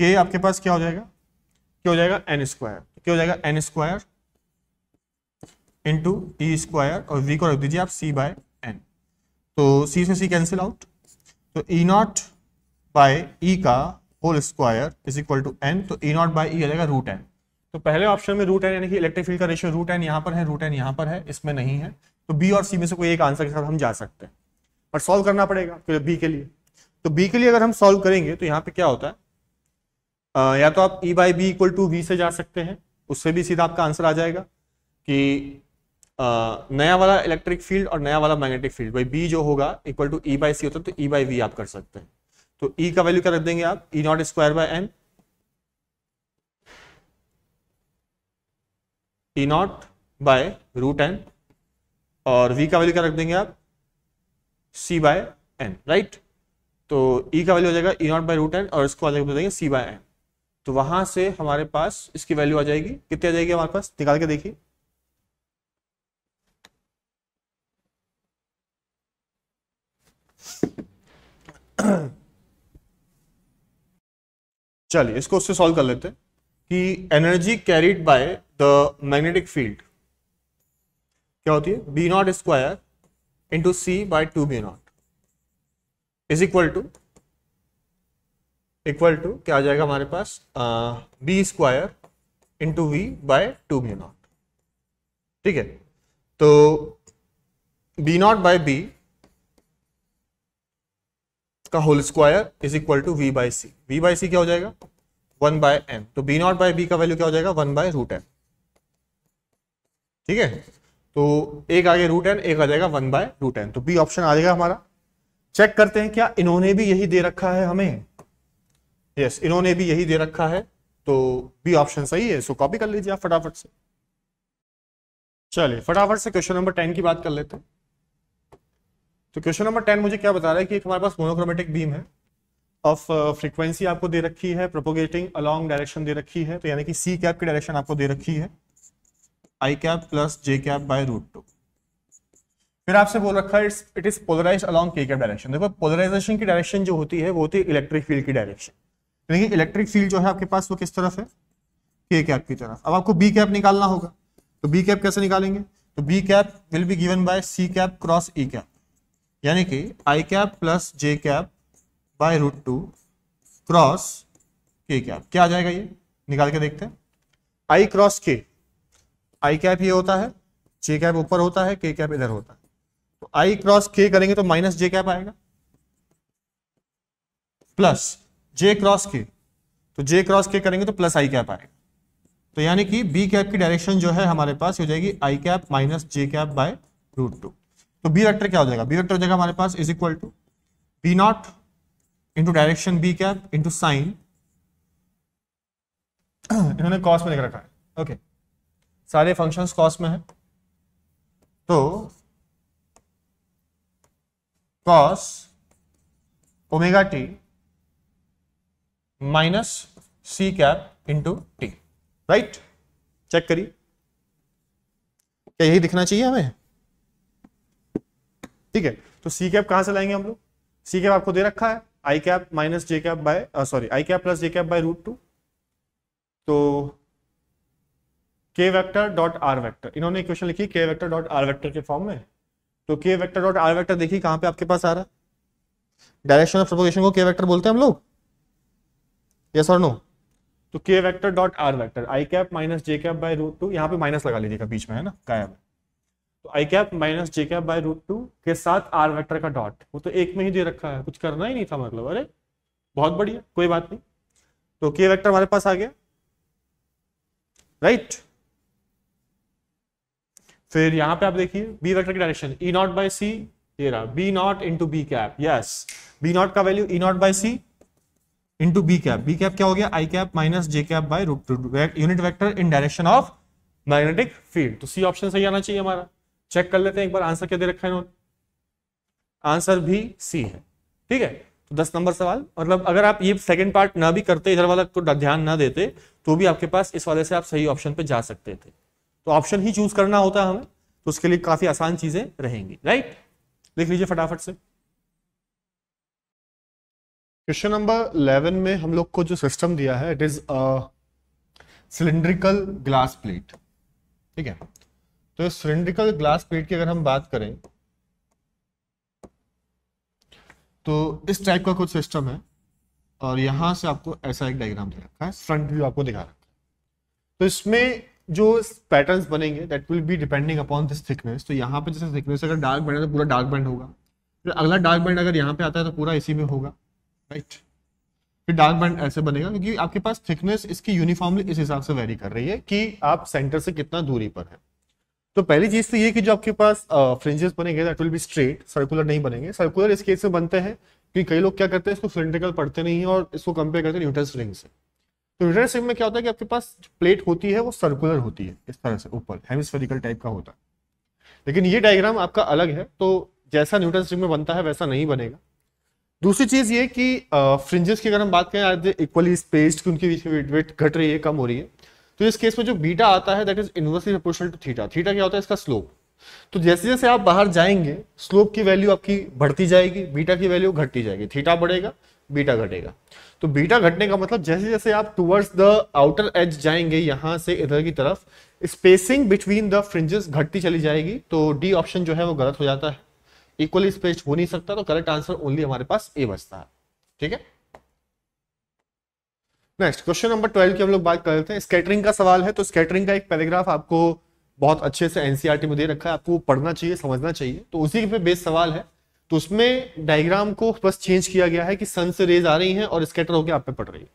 [SPEAKER 1] K आपके पास क्या हो जाएगा क्या हो जाएगा एन स्क्वायर तो क्या हो जाएगा N square into T square और वी को रख दीजिए आप सी बाय एन तो सी से सी कैंसिल आउट तो ई नॉट बाय ई का whole square is equal to N तो ई नॉट बाई ई आ जाएगा रूट एन तो पहले ऑप्शन में रूट एन यानी कि इलेक्ट्रिक फील्ड का रेशियो रूट एन यहाँ पर है रूट एन यहाँ पर है इसमें नहीं है तो बी और सी में से कोई एक आंसर के साथ हम जा सकते हैं पर सॉल्व करना पड़ेगा फिर बी के लिए तो बी के लिए अगर हम सॉल्व करेंगे तो यहाँ पे क्या होता है आ, या तो आप E by B equal to V से जा सकते हैं उससे भी सीधा आपका आंसर आ जाएगा कि नया वाला इलेक्ट्रिक फील्ड और नया वाला मैग्नेटिक फील्ड भाई बी जो होगा इक्वल टू ई बाई सी होता है तो ई बाई वी आप कर सकते हैं तो ई e का वैल्यू क्या रख देंगे आप E naught square by N E naught by root N और वी का वैल्यू क्या रख देंगे आप सी बाय एन राइट तो ई e का वैल्यू हो जाएगा E naught by root N और इसको आ जाएगा देंगे सी बाय एन तो वहां से हमारे पास इसकी वैल्यू आ जाएगी कितनी आ जाएगी हमारे पास निकाल के देखिए चलिए इसको उससे सॉल्व कर लेते हैं कि energy carried by the magnetic field क्या होती है B naught square into C by two B naught is equal to equal to क्या आ जाएगा हमारे पास B square into V by two B naught ठीक है तो बी नॉट बाय बी का whole square is equal to V by C V by C क्या हो जाएगा वन बाय एन तो बी नॉट बाय बी का वैल्यू क्या हो जाएगा वन बाय रूट एन ठीक है तो एक आगे रूट एन एक आ जाएगा वन बाय रूट एन तो बी ऑप्शन आ जाएगा हमारा चेक करते हैं क्या इन्होंने भी यही दे रखा है हमें यस yes, इन्होंने भी यही दे रखा है तो बी ऑप्शन सही है सो कॉपी कर लीजिए आप फटाफट से चलिए फटाफट से क्वेश्चन नंबर टेन की बात कर लेते हैं तो क्वेश्चन नंबर टेन मुझे क्या बता रहा है कि हमारे पास मोनोक्रोमेटिक बीम है ऑफ फ्रीक्वेंसी uh, आपको दे रखी है प्रोपोगेटिंग अलॉन्ग डायरेक्शन दे रखी है तो यानी कि सी कैप की डायरेक्शन आपको दे रखी है I cap plus J cap by root two फिर आपसे बोल रखा है it is polarise along K cap direction देखो पोलराइजेशन की डायरेक्शन जो होती है वो होती है इलेक्ट्रिक फील्ड की डायरेक्शन यानी कि इलेक्ट्रिक फील्ड जो है आपके पास वो किस तरफ है के कैप की तरफ अब आपको बी कैप निकालना होगा तो बी कैप कैसे निकालेंगे तो B cap will be given by C cap cross E cap यानी कि I cap plus J cap by root two cross K cap क्या आ जाएगा ये निकाल के देखते हैं आई क्रॉस के आई कैप ये होता है जे कैप ऊपर होता है के कैप इधर होता है तो आई क्रॉस के करेंगे तो माइनस जे कैप आएगा प्लस जे क्रॉस के तो जे क्रॉस के करेंगे तो प्लस आई कैप आएगा तो यानी कि बी कैप की डायरेक्शन जो है हमारे पास हो जाएगी I cap minus J cap by root two तो बी वैक्टर क्या हो जाएगा बी वैक्टर हो जाएगा हमारे पास is equal to B not into direction B cap into sine इन्होंने कॉस में लिख रखा है ओके सारे फंक्शंस कॉस में है तो cos omega T minus C cap into T right check करिए क्या यही दिखना चाहिए हमें ठीक है तो सी कैप कहां से लाएंगे हम लोग सी कैप आपको दे रखा है I cap minus J cap by sorry I cap plus J cap by root two तो K vector dot R vector इन्होंने क्वेश्चन लिखी K vector dot R vector के फॉर्म में तो K vector dot R vector देखिए कहां पे आपके पास आ रहा है डायरेक्शन ऑफ सपोकेशन को के वेक्टर बोलते हैं हम लोग यस और नो तो K vector dot R vector I cap minus J cap by root two यहाँ पे माइनस लगा लीजिएगा बीच में है ना गायब है तो I cap minus J cap by root two के साथ आर वेक्टर का डॉट वो तो एक में ही दे रखा है कुछ करना ही नहीं था मतलब अरे बहुत बढ़िया कोई बात नहीं तो के वेक्टर हमारे पास आ गया राइट फिर यहां पे आप देखिए बी वेक्टर की direction E naught by C ये रहा B not into B cap yes B naught का value E naught by C into B cap B cap क्या हो गया I cap minus J cap by root two unit vector in direction of magnetic field तो C option सही आना चाहिए हमारा check कर लेते हैं एक बार आंसर क्या दे रखा है इन्होंने आंसर भी सी है ठीक है तो दस नंबर सवाल मतलब अगर आप ये सेकंड पार्ट ना भी करते इधर वाला को ध्यान ना देते तो भी आपके पास इस वाले से आप सही ऑप्शन पे जा सकते थे तो ऑप्शन ही चूज करना होता है हमें तो उसके लिए काफी आसान चीजें रहेंगी राइट लिख लीजिए फटाफट से क्वेश्चन नंबर 11 में हम लोग को जो सिस्टम दिया है it is cylindrical glass plate ठीक है तो सिलेंड्रिकल ग्लास प्लेट की अगर हम बात करें तो इस टाइप का कुछ सिस्टम है और यहां से आपको ऐसा एक डायग्राम दे रखा है फ्रंट व्यू आपको दिखा रखा है तो इसमें जो पैटर्न बनेंगे that will be depending upon this thickness तो यहाँ पे जैसे थिकनेस अगर डार्क बैंड है तो पूरा डार्क बैंड होगा फिर अगला डार्क बैंड अगर यहाँ पे आता है तो पूरा इसी में होगा राइट फिर डार्क बैंड ऐसे बनेगा क्योंकि आपके पास थिकनेस इसकी यूनिफॉर्मली इस हिसाब से वेरी कर रही है कि आप सेंटर से कितना दूरी पर है तो पहली चीज तो ये कि जो आपके पास फ्रिंजेस बनेंगे that will be straight circular नहीं बनेंगे सर्कुलर इस केस में बनते हैं क्योंकि कई लोग क्या करते हैं इसको सिलेंड्रिकल पढ़ते नहीं है और इसको कंपेयर करते हैं न्यूटन स्ट्रिंग से तो न्यूटन स्ट्रिंग में क्या होता है कि आपके पास प्लेट होती है वो सर्कुलर होती है इस तरह से ऊपर हेमिस्फेरिकल टाइप का होता है लेकिन ये डायग्राम आपका अलग है तो जैसा न्यूटन स्ट्रिंग में बनता है वैसा नहीं बनेगा दूसरी चीज ये कि फ्रिंजेस की अगर हम बात करें आज इक्वली स्पेस्ड कि उनकी विथ घट रही है कम हो रही है तो इस केस में जो बीटा आता है that is inversely proportional to theta theta क्या होता है इसका स्लोप तो जैसे जैसे आप बाहर जाएंगे स्लोप की वैल्यू आपकी बढ़ती जाएगी बीटा की वैल्यू घटती जाएगी थीटा बढ़ेगा बीटा घटेगा तो बीटा घटने का मतलब जैसे जैसे आप टुवर्ड्स द आउटर एज जाएंगे यहां से इधर की तरफ स्पेसिंग बिटवीन द फ्रिंजेस घटती चली जाएगी तो डी ऑप्शन जो है वो गलत हो जाता है इक्वली स्पेस्ड हो नहीं सकता तो करेक्ट आंसर ओनली हमारे पास ए बचता है ठीक है नेक्स्ट क्वेश्चन नंबर ट्वेल्व की हम लोग बात कर लेते हैं स्केटरिंग का सवाल है तो स्केटरिंग का एक पैराग्राफ आपको बहुत अच्छे से एनसीईआरटी e में दे रखा है आपको पढ़ना चाहिए समझना चाहिए तो उसी पे बेस्ट सवाल है तो उसमें डायग्राम को बस चेंज किया गया है कि सन से रेज आ रही हैं और स्केटर होकर आप पे पड़ रही है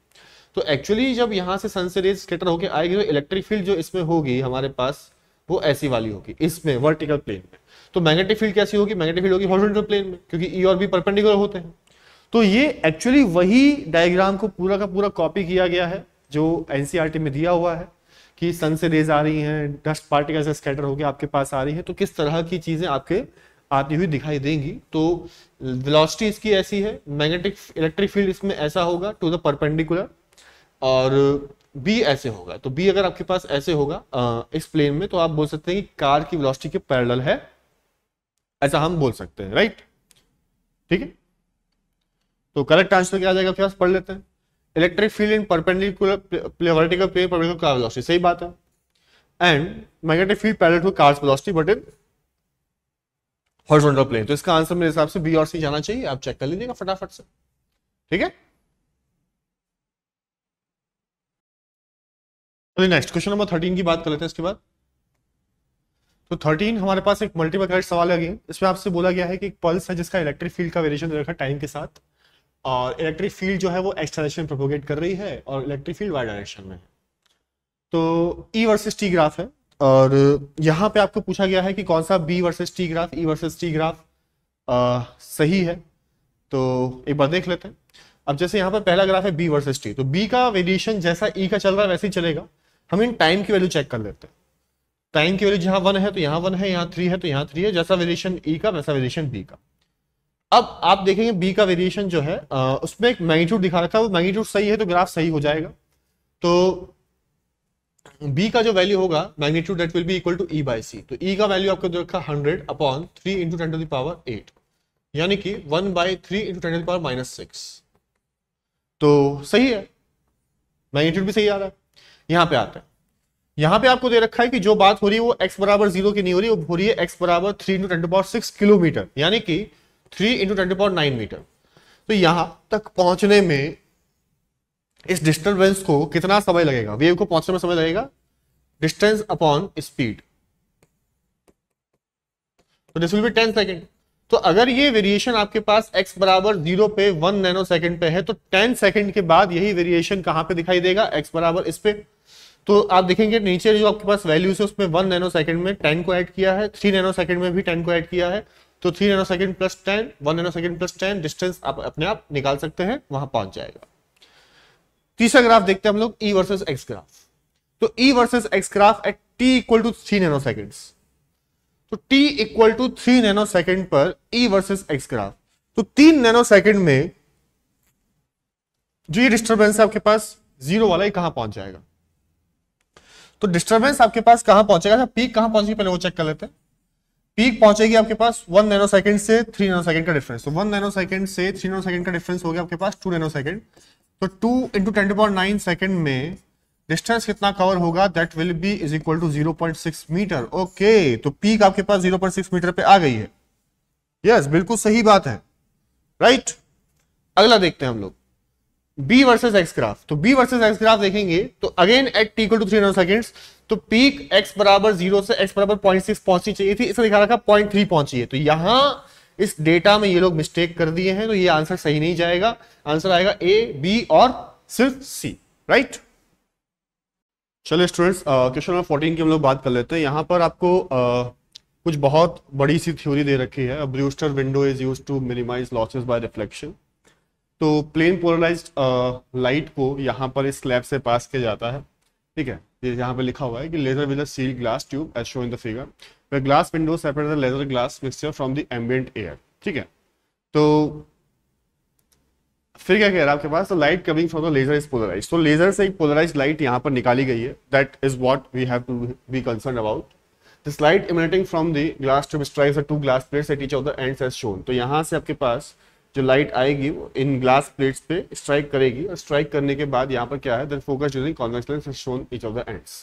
[SPEAKER 1] तो एक्चुअली जब यहाँ से सन से रेज स्केटर होकर आएगी तो इलेक्ट्रिक फील्ड जो इसमें होगी हमारे पास वो ऐसी वाली होगी इसमें वर्टिकल प्लेन में तो मैग्नेटिक फील्ड कैसी होगी मैग्नेटिक फील्ड होगी हॉरिजॉन्टल प्लेन में क्योंकि ई e और बी परपेंडिकुलर होते हैं तो ये एक्चुअली वही डायग्राम को पूरा का पूरा कॉपी किया गया है जो एनसीईआरटी e में दिया हुआ है कि सन से रेज आ रही हैं डस्ट पार्टिकल से स्कैटर होकर आपके पास आ रही है तो किस तरह की चीजें आपके आती हुई दिखाई देंगी तो वेलोसिटी इसकी ऐसी है मैग्नेटिक इलेक्ट्रिक फील्ड इसमें ऐसा होगा टू द परपेंडिकुलर और बी ऐसे होगा तो बी अगर आपके पास ऐसे होगा इस प्लेन में तो आप बोल सकते हैं कि कार की वेलोसिटी के पैरेलल है ऐसा हम बोल सकते हैं राइट ठीक है तो करेक्ट आंसर क्या आ जाएगा फिर पढ़ लेते हैं electric field in perpendicular vertical सही बात है and magnetic field parallel to car's velocity but in horizontal plane तो इसका आंसर मेरे हिसाब से बी और सी जाना चाहिए आप चेक कर लीजिएगा फटाफट से ठीक है नेक्स्ट क्वेश्चन नंबर थर्टीन की बात कर लेते हैं इसके बाद तो थर्टीन हमारे पास एक मल्टीपल करेक्ट सवाल है इसमें आपसे बोला गया है कि एक पल्स है जिसका इलेक्ट्रिक फील्ड का वेरिएशन दे रखा टाइम के साथ और इलेक्ट्रिक फील्ड जो है वो एक्स डायरेक्शन प्रोपोगेट कर रही है और इलेक्ट्रिक फील्ड वाई डायरेक्शन में तो ई वर्सेस टी ग्राफ है और यहाँ पे आपको पूछा गया है कि कौन सा B versus T graph E versus T graph सही है तो एक बार देख लेते हैं अब जैसे यहाँ पर पहला ग्राफ है बी वर्सेस टी तो बी का वेरिएशन जैसा ई e का चल रहा है वैसे ही चलेगा हम इन टाइम की वैल्यू चेक कर लेते हैं टाइम की वैल्यू जहाँ वन है तो यहाँ वन है यहाँ थ्री है तो यहाँ थ्री है जैसा वेरिएशन ई e का वैसा वेरिएशन बी का अब आप देखेंगे बी का वेरिएशन जो है आ, उसमें एक मैग्नीट्यूड दिखा रखा है वो मैग्नीट्यूड सही है तो ग्राफ सही हो जाएगा तो बी का जो वैल्यू होगा magnitude that will be equal to E by C तो ई e का वैल्यू आपको रखा hundred upon three into ten to the power eight यानी कि one by three into ten the power minus six तो सही है मैग्नीट्यूड भी सही आ रहा है यहां पर आता है यहां पे आपको दे रखा है कि जो बात हो रही है वो एक्स बराबर जीरो की नहीं हो रही वो हो रही है एक्स बराबर three into ten power six kilometre यानी कि three into twenty power nine metre तो यहां तक पहुंचने में इस डिस्टर्बेंस को कितना समय लगेगा वेव को पहुंचने में समय लगेगा डिस्टेंस अपॉन स्पीड तो this will be ten second तो अगर ये वेरिएशन आपके पास x बराबर जीरो पे वन नैनो सेकेंड पे है तो टेन सेकेंड के बाद यही वेरिएशन कहां पे दिखाई देगा x बराबर इस पे तो आप देखेंगे नीचे जो आपके पास वैल्यूज है उसमें वन नैनो सेकेंड में टेन को ऐड किया है थ्री नैनो सेकेंड में भी टेन को ऐड किया है तो three nano second plus ten one nano second plus ten distance आप अपने आप निकाल सकते हैं वहां पहुंच जाएगा तीसरा ग्राफ देखते हैं हम लोग ई वर्सेज एक्स ग्राफ तो E versus X graph at T equal to three nano second तो T equal to three nano second पर ई वर्सेज एक्स ग्राफ तो तीन नैनो सेकेंड में जो ये डिस्टर्बेंस है आपके पास जीरो वाला ही कहां पहुंच जाएगा तो डिस्टर्बेंस आपके पास कहां पहुंचेगा पीक कहां पहुंचेगी पहले वो चेक कर लेते हैं पीक पहुंचेगी आपके पास वन नैनो सेकंड से थ्री नैनो सेकंड का डिफरेंस तो वन नैनो सेकंड से थ्री नैनो सेकंड का डिफरेंस हो गया आपके पास टू नैनो सेकंड तो two into ten point nine second में डिस्टेंस कितना कवर होगा that will be is equal to zero point six metre okay तो पीक आपके पास जीरो पॉइंट सिक्स मीटर पे आ गई है यस yes, बिल्कुल सही बात है राइट right? अगला देखते हैं हम लोग बी वर्सेज एक्स ग्राफ तो बी वर्सेज एक्स ग्राफ देखेंगे तो again at T equal to three nano seconds तो पीक x बराबर जीरो से x बराबर पॉइंट सिक्स पहुंची चाहिए थी इसमें दिखा रखा पॉइंट थ्री पहुंची है तो यहां इस डेटा में ये लोग मिस्टेक कर दिए हैं तो ये आंसर सही नहीं जाएगा आंसर आएगा ए बी और सिर्फ सी राइट चलिए स्टूडेंट्स क्वेश्चन नंबर फोर्टीन की हम लोग बात कर लेते हैं यहाँ पर आपको uh, कुछ बहुत बड़ी सी थ्योरी दे रखी है Brewster window is use to minimise losses by reflection तो प्लेन पोलराइज्ड लाइट को यहाँ पर इस स्लैब से पास किया जाता है ठीक है ये यहाँ पे लिखा हुआ है कि laser with seal glass tube as show in the figure way glass window separate the laser glass mixture from the ambient air ठीक है तो फिर क्या कह रहा है आपके पास तो light coming from the laser is polarise तो लेजर से एक पोलराइज लाइट यहाँ पर निकाली गई है that is what we have to be concern about this light emanating from the glass tube strikes to glass plates at each of the ends as shown तो यहाँ से आपके पास जो लाइट आएगी वो इन ग्लास प्लेट्स पे स्ट्राइक करेगी और स्ट्राइक करने के बाद यहाँ पर क्या है that focus using convex lens shown each of the ends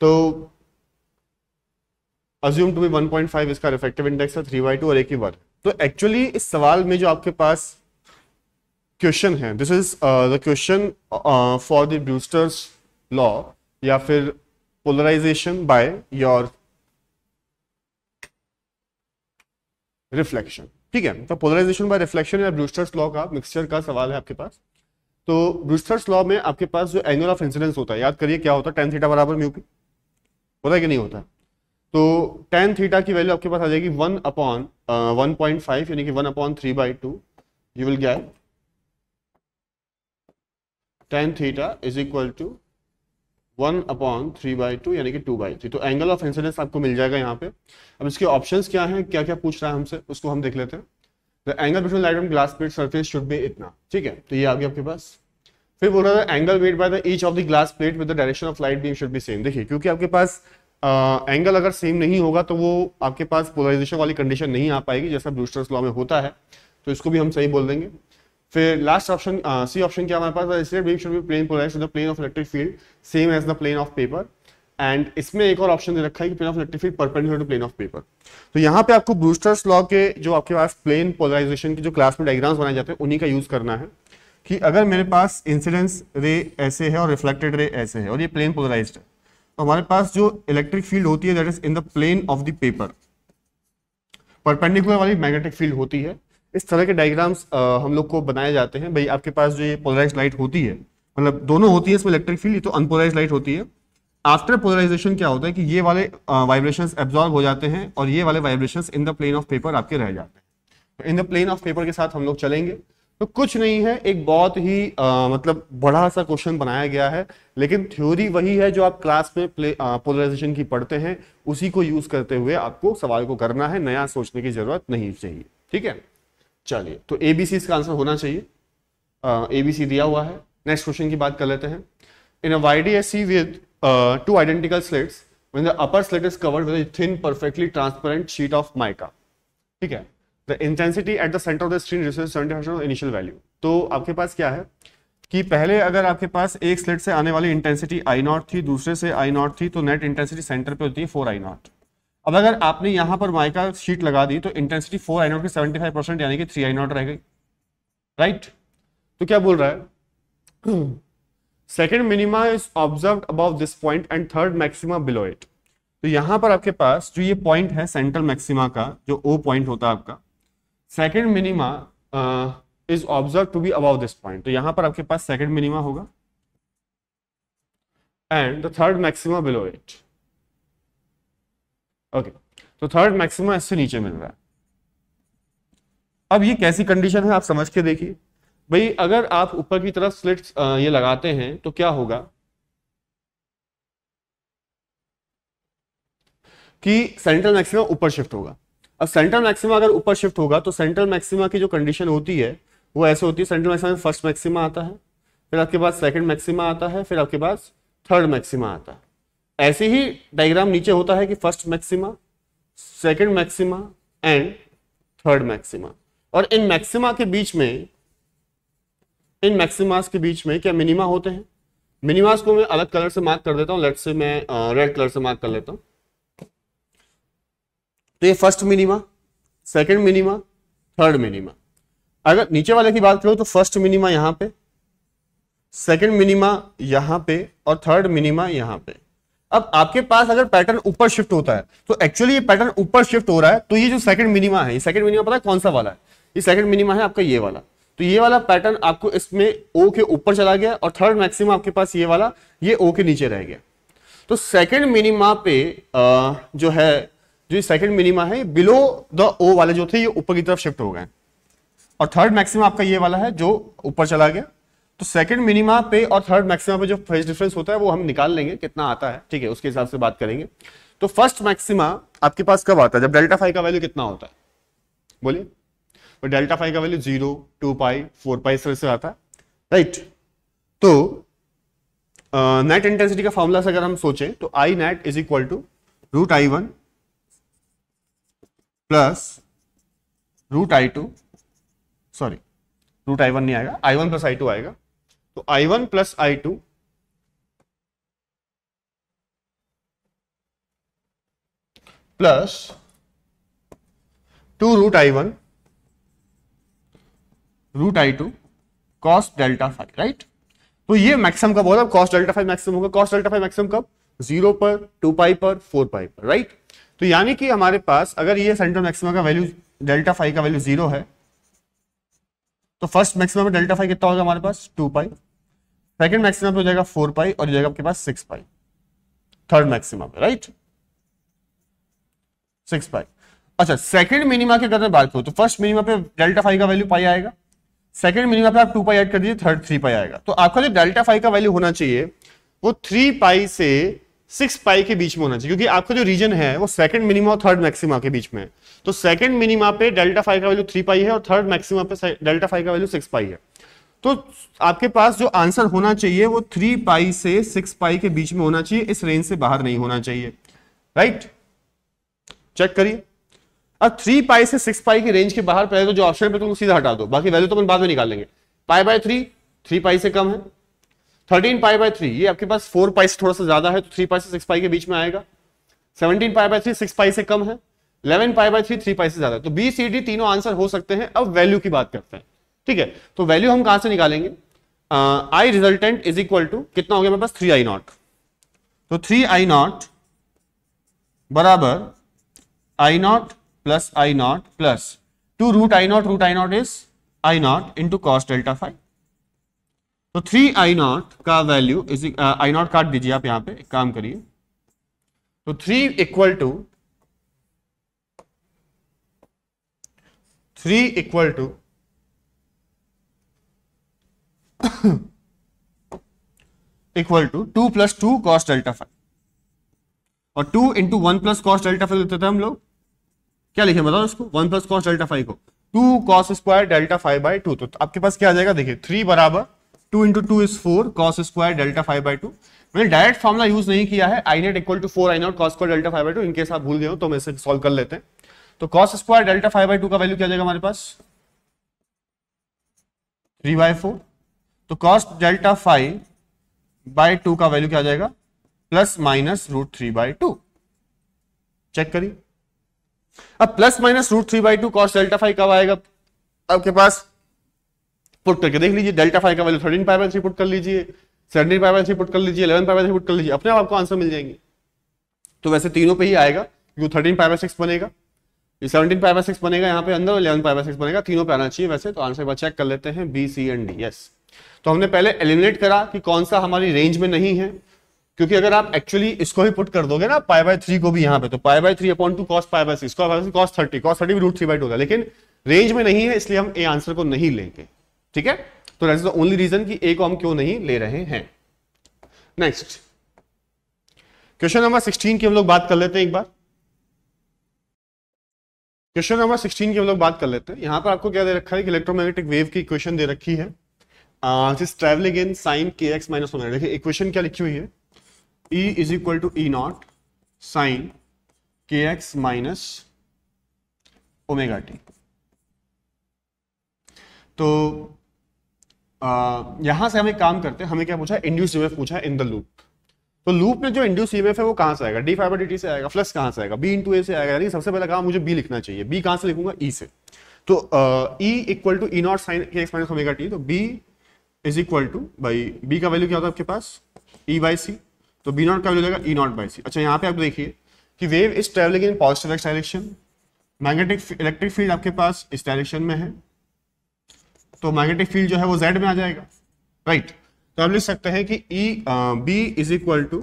[SPEAKER 1] तो अज्यूम टू बी 1.5 इसका रिफ्लेक्टिव इंडेक्स है बाई टू और एक ही वन तो एक्चुअली इस सवाल में जो आपके पास क्वेश्चन है this is the question for the Brewster's law या फिर पोलराइजेशन बाय योर रिफ्लेक्शन ठीक है तो पोलराइजेशन बाय रिफ्लेक्शन या ब्रूस्टर्स लॉ का मिक्सचर का सवाल है आपके पास तो ब्रूस्टर्स लॉ में आपके पास जो एंगल ऑफ इंसिडेंस होता है याद करिए क्या होता है टेन थीटा बराबर म्यू पी होता है कि नहीं होता तो टेन थीटा की वैल्यू आपके पास आ जाएगी one upon one point five यानी कि one upon three by two you will get tan theta is equal to one upon three by two यानी कि टू बाई थ्री तो एंगल ऑफ इंसिडेंस आपको मिल जाएगा यहाँ पे अब इसके ऑप्शंस क्या हैं क्या क्या पूछ रहा है हमसे उसको हम देख लेते हैं the angle between light and glass plate surface should be इतना ठीक है तो ये आ गया आपके पास फिर बोल रहा था angle made by the each of the glass plate with the direction of light beam should be same देखिए क्योंकि आपके पास एंगल uh, अगर सेम नहीं होगा तो वो आपके पास पोलराइजेशन वाली कंडीशन नहीं आ पाएगी जैसा ब्रूस्टर्स लॉ में होता है तो इसको भी हम सही बोल देंगे फिर लास्ट ऑप्शन सी ऑप्शन क्या हमारे पास इसलिए beam should be plane polarise to the plane of electric field same as the plane of paper and इसमें एक और ऑप्शन दे रखा है कि plane of electric field perpendicular to plane of paper तो यहाँ पे आपको ब्रूस्टर्स लॉ के जो आपके पास प्लेन पोलराइजेशन के जो क्लास में डायग्राम्स बनाए जाते हैं उन्हीं का यूज करना है कि अगर मेरे पास इंसिडेंस रे ऐसे है और रिफ्लेक्टेड रे ऐसे है और ये प्लेन पोलराइज है तो हमारे पास जो इलेक्ट्रिक फील्ड होती है that is in the plane of the paper perpendicular वाली मैग्नेटिक फील्ड होती है इस तरह के डायग्राम्स हम लोग को बनाए जाते हैं भाई आपके पास जो ये पोलराइज लाइट होती है मतलब दोनों होती है इसमें इलेक्ट्रिक फील्ड ये तो अनपोलराइज लाइट होती है आफ्टर पोलराइजेशन क्या होता है कि ये वाले वाइब्रेशन एब्जॉर्ब हो जाते हैं और ये वाले vibration in the plane of paper आपके रह जाते हैं तो in the plane of paper के साथ हम लोग चलेंगे तो कुछ नहीं है एक बहुत ही आ, मतलब बड़ा सा क्वेश्चन बनाया गया है लेकिन थ्योरी वही है जो आप क्लास में पोलराइजेशन की पढ़ते हैं उसी को यूज करते हुए आपको सवाल को करना है नया सोचने की जरूरत नहीं चाहिए ठीक है चलिए तो ए बी सी इसका आंसर होना चाहिए ए बी सी दिया हुआ है नेक्स्ट क्वेश्चन की बात कर लेते हैं in Y D S C with two identical slits when the upper slit is covered with a thin perfectly transparent sheet ठीक है the intensity at the center of the screen reaches 70% of initial तो आपके पास क्या है कि पहले अगर आपके पास एक स्लेट से आने वाली इंटेंसिटी आई नॉट थी दूसरे से आई नॉट थी तो नेट इंटेंसिटी सेंटर पे होती है फोर आई नॉट अब अगर आपने यहां पर माइका शीट लगा दी तो इंटेंसिटी फोर आई नॉट की सेवेंटी फाइव परसेंट यानी कि थ्री आई नॉट रह गई राइट तो क्या बोल रहा है second minima is observe about this point and third maxima below it तो यहां पर आपके पास जो ये पॉइंट है सेंट्रल मैक्सिमा का जो ओ पॉइंट होता है आपका second minima is observe to be about this point तो यहां पर आपके पास सेकेंड मिनिमा होगा and the third maxima below it okay तो थर्ड मैक्सिमा इससे नीचे मिल रहा है अब ये कैसी कंडीशन है आप समझ के देखिए भाई अगर आप ऊपर की तरफ स्लिट्स ये लगाते हैं तो क्या होगा कि सेंट्रल मैक्सिमा ऊपर शिफ्ट होगा अब सेंट्रल मैक्सिमा अगर ऊपर शिफ्ट होगा तो सेंट्रल मैक्सिमा की जो कंडीशन होती है वो ऐसे होती है सेंट्रल मैक्सिमा में फर्स्ट मैक्सिमा आता है फिर आपके पास सेकंड मैक्सिमा आता है फिर आपके पास थर्ड मैक्सिमा आता है ऐसे ही डायग्राम नीचे होता है कि first maxima second maxima and third maxima और इन मैक्सिमा के बीच में इन मैक्सिमास के बीच में क्या मिनिमा होते हैं मिनिमास को मैं अलग कलर से मार्क कर देता हूं लेट uh, से मैं रेड कलर से मार्क कर लेता हूं तो ये first minima second minima third minima अगर नीचे वाले की बात करूं तो फर्स्ट मिनिमा यहां पे सेकंड मिनिमा यहां पे और थर्ड मिनिमा यहां पे अब आपके पास अगर पैटर्न ऊपर शिफ्ट होता है तो एक्चुअली ये पैटर्न ऊपर शिफ्ट हो रहा है तो ये जो सेकंड मिनिमा है ये सेकंड मिनिमा पता है कौन सा वाला है ये सेकंड मिनिमा है आपका ये वाला तो ये वाला पैटर्न आपको इसमें ओ के ऊपर चला गया और थर्ड मैक्सिमम आपके पास ये वाला ये ओ के नीचे रह गया तो सेकेंड मिनिमा पे आ, जो है जो सेकंड मिनिमा है बिलो द ओ वाले जो थे ये ऊपर की तरफ शिफ्ट हो गए और थर्ड मैक्सिमम आपका ये वाला है जो ऊपर चला गया तो सेकंड मिनिमा पे और थर्ड मैक्सिमा पे जो फेज डिफरेंस होता है वो हम निकाल लेंगे कितना आता है ठीक है उसके हिसाब से बात करेंगे तो फर्स्ट मैक्सिमा आपके पास कब आता है जब डेल्टा फाइव का वैल्यू कितना होता है बोलिए डेल्टा तो फाइव का value zero two pi four pi इस तरह से आता है राइट तो नेट uh, इंटेंसिटी का फॉर्मूला से अगर हम सोचें तो I net is equal to root I one plus root I two sorry root I one नहीं आएगा I one plus I two आएगा तो I one plus I two plus two root I one root I two cos delta five right तो ये maximum कब होगा cos delta five maximum होगा cos delta five maximum कब zero पर two pi पर फोर पाई पर राइट तो यानी कि हमारे पास अगर ये सेंट्रल मैक्सिमा का वैल्यू डेल्टा फाइव का वैल्यू जीरो है तो फर्स्ट मैक्सिमम में डेल्टा फाइव कितना होगा हमारे पास टू पाई सेकेंड मैक्सिमम हो जाएगा फोर पाई और जाएगा आपके पास सिक्स पाई थर्ड मैक्सिमम पे राइट सिक्स पाई अच्छा सेकेंड मिनिमा की अगर बात करूँ तो फर्स्ट मिनिमा पे डेल्टा फाइव का वैल्यू पाई आएगा सेकेंड मिनिमा पे आप टू पाई ऐड कर दीजिए थर्ड थ्री पाई आएगा तो आपका जो डेल्टा फाइव का वैल्यू होना चाहिए वो थ्री पाई से सिक्स पाई के बीच में होना चाहिए क्योंकि आपका जो रीजन है वो सेकंड मिनिमा और थर्ड मैक्सिमा के बीच में तो सेकंड मिनिमा पे डेल्टा फाइव का वैल्यू थ्री पाई है और थर्ड मैक्सिमा पे डेल्टा फाइव का वैल्यू सिक्स पाई है तो आपके पास जो आंसर होना चाहिए वो थ्री पाई से सिक्स पाई के बीच में होना चाहिए इस रेंज से बाहर नहीं होना चाहिए राइट चेक करिए अब थ्री पाई से सिक्स पाई की रेंज के बाहर पहले तो जो ऑप्शन पे तुम सीधा हटा दो बाकी वैल्यू तो अपन बाद में निकाल लेंगे pi by three three pi से कम है थर्टीन पाई बाई थ्री ये आपके पास फोर पाई से थोड़ा सा ज्यादा है तो थ्री पाई से सिक्स पाई के बीच में आएगा seventeen pi by three six pi से कम है eleven pi by three three pi से ज्यादा तो बी सी डी तीनों आंसर हो सकते हैं अब वैल्यू की बात करते हैं ठीक है तो वैल्यू हम कहां से निकालेंगे I resultant is equal to कितना हो गया मेरे पास थ्री आई नॉट तो थ्री आई नॉट बराबर I naught plus I naught plus two root I naught root I naught is I naught into cos delta five तो three I naught का value is I naught काट दीजिए आप यहां पे एक काम करिए तो three equal to three equal to equal to two plus to cos delta five और two into one plus cos delta five देते थे हम लोग क्या लिखे बताओ उसको one plus cos delta five को two cos square delta five by two तो आपके पास क्या आ जाएगा देखिए थ्री बराबर two into two is four cos square delta five by two मैंने डायरेक्ट फॉर्मला यूज नहीं किया है I net equal to four I naught cos square delta five by two इनके साथ भूल गए हो तो मैं सॉल्व कर लेते हैं तो cos square delta five by two का वैल्यू क्या जाएगा हमारे पास थ्री बाई फोर तो cos delta five by two का वैल्यू क्या जाएगा plus minus root three by two check करिए अब plus minus root three by two cos delta five कब आएगा आपके पास पुट करके देख लीजिए डेल्टा फाइव का value thirteen pi by three put कर लीजिए seventeen pi by three put कर लीजिए eleven pi by three put कर लीजिए अपने आपको आंसर मिल जाएंगे तो वैसे तीनों पे ही आएगा क्योंकि थर्टीन पाई बाय सिक्स बनेगा ये सेवनटीन पाई बाय सिक्स बनेगा यहाँ पे अंदर इलेवन पाई बाय सिक्स बनेगा तीनों पे आना चाहिए वैसे तो आंसर एक चेक कर लेते हैं B C and D yes तो हमने पहले एलिमिनेट करा कि कौन सा हमारी रेंज में नहीं है क्योंकि अगर आप एक्चुअली इसको ही पुट कर दोगे ना पाई बाय थ्री को भी यहाँ पे तो pi by three upon two cos pi by six cos thirty cos thirty भी रूट थ्री बाई टू होगा लेकिन रेंज में नहीं है इसलिए हम ए आंसर को नहीं लेंगे ठीक है तो that is the only region कि ए को हम क्यों नहीं ले रहे हैं नेक्स्ट क्वेश्चन नंबर सिक्सटीन की हम लोग बात कर लेते हैं एक बार क्वेश्चन नंबर 16 की हम लोग बात कर लेते हैं यहां पर आपको क्या दे रखा है कि इलेक्ट्रोमैग्नेटिक वेव की इक्वेशन दे रखी है travelling in sine k x minus omega देखिए इक्वेशन क्या लिखी हुई है E is equal to E naught sine k x minus omega t तो यहां से हम एक काम करते हैं हमें क्या पूछा इंड्यूस ईएमएफ पूछा इन द लूप तो लूप में जो इंड्यूस ईएमएफ है वो कहां से आएगा डी फाइबर डी टी से आएगा प्लस कहां से आएगा बी इंटू ए से आएगा यानी सबसे पहला काम मुझे बी लिखना चाहिए बी कहां से लिखूंगा ई e से तो E equal to E naught sine x minus omega t तो B is equal to by B का वैल्यू क्या होता है आपके पास ई बाई सी तो बी नॉट का वैल्यू जाएगा ई नॉट बाई सी अच्छा यहाँ पे आप देखिए कि wave is travelling in positive x direction magnetic electric field आपके पास इस डायरेक्शन में है तो मैग्नेटिक फील्ड जो है वो जेड में आ जाएगा राइट right. तो हम लिख सकते हैं कि E B is equal to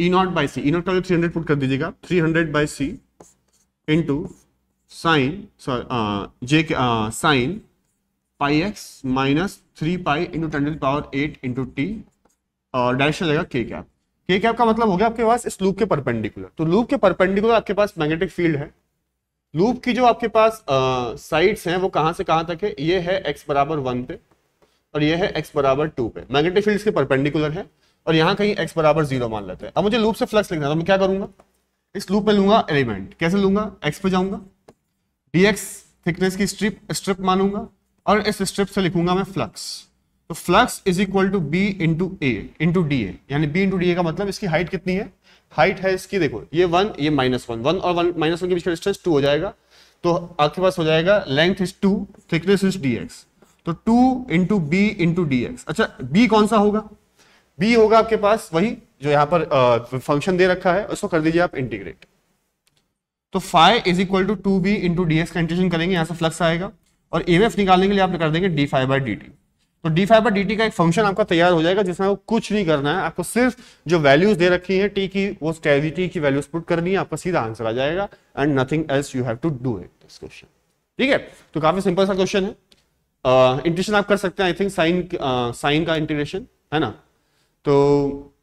[SPEAKER 1] E naught by C E naught का थ्री हंड्रेड पुट कर दीजिएगा three hundred by C into sine sorry J sine pi x minus three pi into ten to power eight into t और direction जाएगा k cap के cap का मतलब हो गया आपके पास इस लूप के परपेंडिकुलर तो लूप के परपेंडिकुलर आपके पास मैग्नेटिक फील्ड है लूप की जो आपके पास साइड्स हैं वो कहां से कहां तक है ये है एक्स बराबर वन पे और ये है x बराबर टू पे मैग्नेटिक फील्ड के परपेंडिकुलर है और यहाँ कहीं x बराबर जीरो मान लेते हैं अब मुझे लूप से फ्लक्स लिखना है तो मैं क्या करूंगा इस लूप में लूंगा एलिमेंट कैसे लूंगा x पे जाऊंगा dx थिकनेस की स्ट्रिप स्ट्रिप मानूंगा और इस स्ट्रिप से लिखूंगा मैं फ्लक्स तो flux is equal to B into A into d A यानी बी इंटू डी ए का मतलब इसकी हाइट कितनी है हाइट है इसकी देखो ये वन ये माइनस वन वन और वन माइनस वन के बीच का डिस्टेंस टू हो जाएगा तो आपके पास हो जाएगा length is two thickness is d x तो two into B into d x अच्छा बी कौन सा होगा बी होगा आपके पास वही जो यहाँ पर फंक्शन दे रखा है उसको कर दीजिए आप इंटीग्रेट तो five is equal to two B into d x का इंटीग्रेशन करेंगे यहां से फ्लक्स आएगा और एफ निकालने के लिए आप कर देंगे d five by D T तो डी फाइव बाई डी का एक फंक्शन आपका तैयार हो जाएगा जिसमें आपको कुछ नहीं करना है आपको सिर्फ जो वैल्यूज दे रखी है टी की वो स्टेविटी की वैल्यूज पुट करनी है आपका सीधा आंसर आ जाएगा and nothing else you have to do it this question ठीक है तो काफी सिंपल सा क्वेश्चन है इंटीग्रेशन uh, आप कर सकते हैं आई थिंक साइन साइन का इंटीग्रेशन है ना तो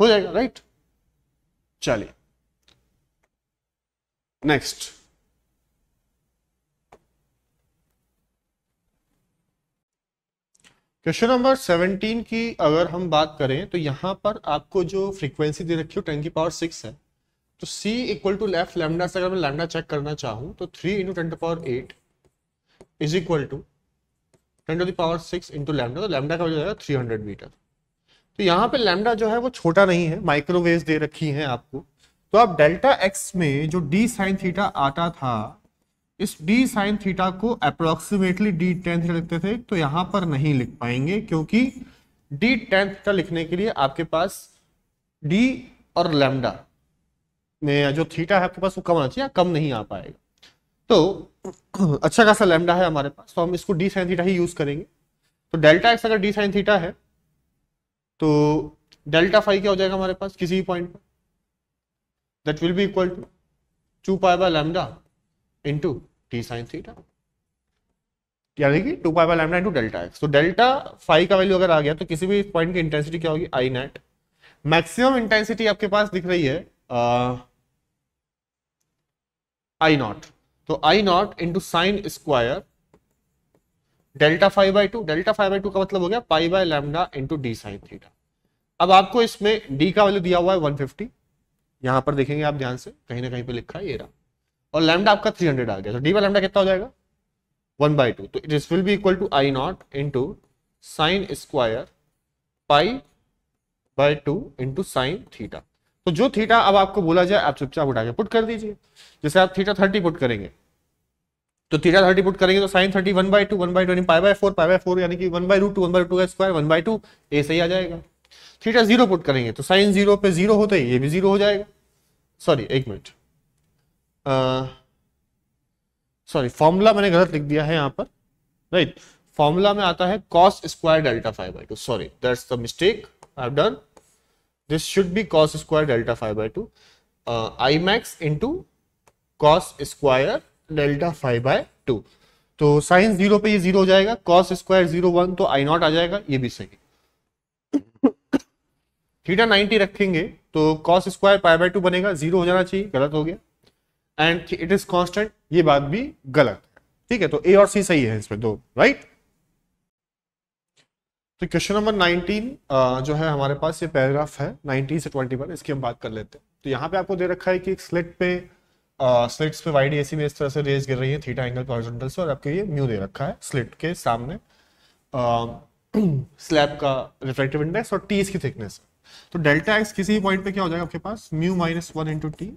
[SPEAKER 1] हो जाएगा राइट चलिए नेक्स्ट क्वेश्चन नंबर 17 की अगर हम बात करें तो यहाँ पर आपको जो फ्रीक्वेंसी दे रखी हो टेन की पावर सिक्स है तो c equal to left lambda से अगर मैं लैमडा चेक करना चाहूँ तो three into ten power eight is equal to ten to power six into lambda तो लैमडा का हो जाएगा थ्री हंड्रेड मीटर तो यहाँ पे लैमडा जो है वो छोटा नहीं है माइक्रोवेव दे रखी है आपको तो आप डेल्टा एक्स में जो डी साइन थीटा आता था इस डी साइन थीटा को अप्रोक्सीमेटली डी थीटा लिखते थे तो यहाँ पर नहीं लिख पाएंगे क्योंकि डी टेन थीटा लिखने के लिए आपके पास डी और लेमडा में जो थीटा है आपके पास वो कम आना चाहिए कम नहीं आ पाएगा तो अच्छा खासा लेमडा है हमारे पास तो हम इसको डी साइन थीटा ही यूज करेंगे तो डेल्टा एक्स अगर डी साइन थीटा है तो डेल्टा फाइव क्या हो जाएगा हमारे पास किसी भी पॉइंट पर that will be equal to two pi by lambda into t sine theta यानी कि two pi by two delta x तो डेल्टा फाइव का वैल्यू अगर आ गया तो किसी भी पॉइंट की इंटेंसिटी क्या होगी आई नेट मैक्सिमम इंटेंसिटी आपके पास दिख रही है आई uh, नॉट तो I naught into sine square delta five by two delta five by two का मतलब हो गया pi by lambda into d sine theta अब आपको इसमें डी का वैल्यू दिया हुआ है 150 यहां पर देखेंगे आप ध्यान से कहीं ना कहीं पे लिखा है ये रहा और लैमडा आपका 300 आ गया तो डी बाई लैमडा कितना हो जाएगा वन बाई टू तो it is will be equal to I naught into sine square pi by two into sine theta तो जो थीटा अब आपको बोला जाए आप चुपचाप उठा के पुट कर दीजिए जैसे आप थीटा थर्टी पुट करेंगे तो थीटा थर्टी पुट करेंगे तो sine thirty one by two one by two pi by four pi by four यानी कि one by root two one by two का square one by two A सही आ जाएगा थीटा जीरो पुट करेंगे तो साइन जीरो पे zero होते ही ये भी जीरो हो जाएगा सॉरी एक मिनट सॉरी फॉर्मूला मैंने गलत लिख दिया है यहां पर राइट right? फॉर्मूला में आता है cos square delta five by two sorry that's the mistake I done this should be cos square delta five by two I max into cos square delta five by two तो साइंस zero पे ये zero हो जाएगा cos square zero one तो I not आ जाएगा ये भी सही थीटा नाइनटी रखेंगे तो cos square pi by two बनेगा जीरो हो जाना चाहिए गलत हो गया एंड इट इज कॉन्स्टेंट ये बात भी गलत है ठीक है तो ए और सी सही है इसमें दो राइट तो क्वेश्चन नंबर 19 जो है हमारे पास ये पैराग्राफ है 19 से 21 इसकी हम बात कर लेते हैं तो यहाँ पे आपको दे रखा है कि एक स्लिट पे स्लिट्स पे वाइड एसी में इस तरह से रेज गिर रही है थीटा एंगल पे हॉरिजॉन्टल से और आपके ये म्यू दे रखा है स्लिट के सामने स्लैब का रिफ्लेक्टिव इंडेक्स और टी इसकी थिकनेस तो डेल्टा एक्स किसी भी पॉइंट पे क्या हो जाएगा आपके पास mu minus one into t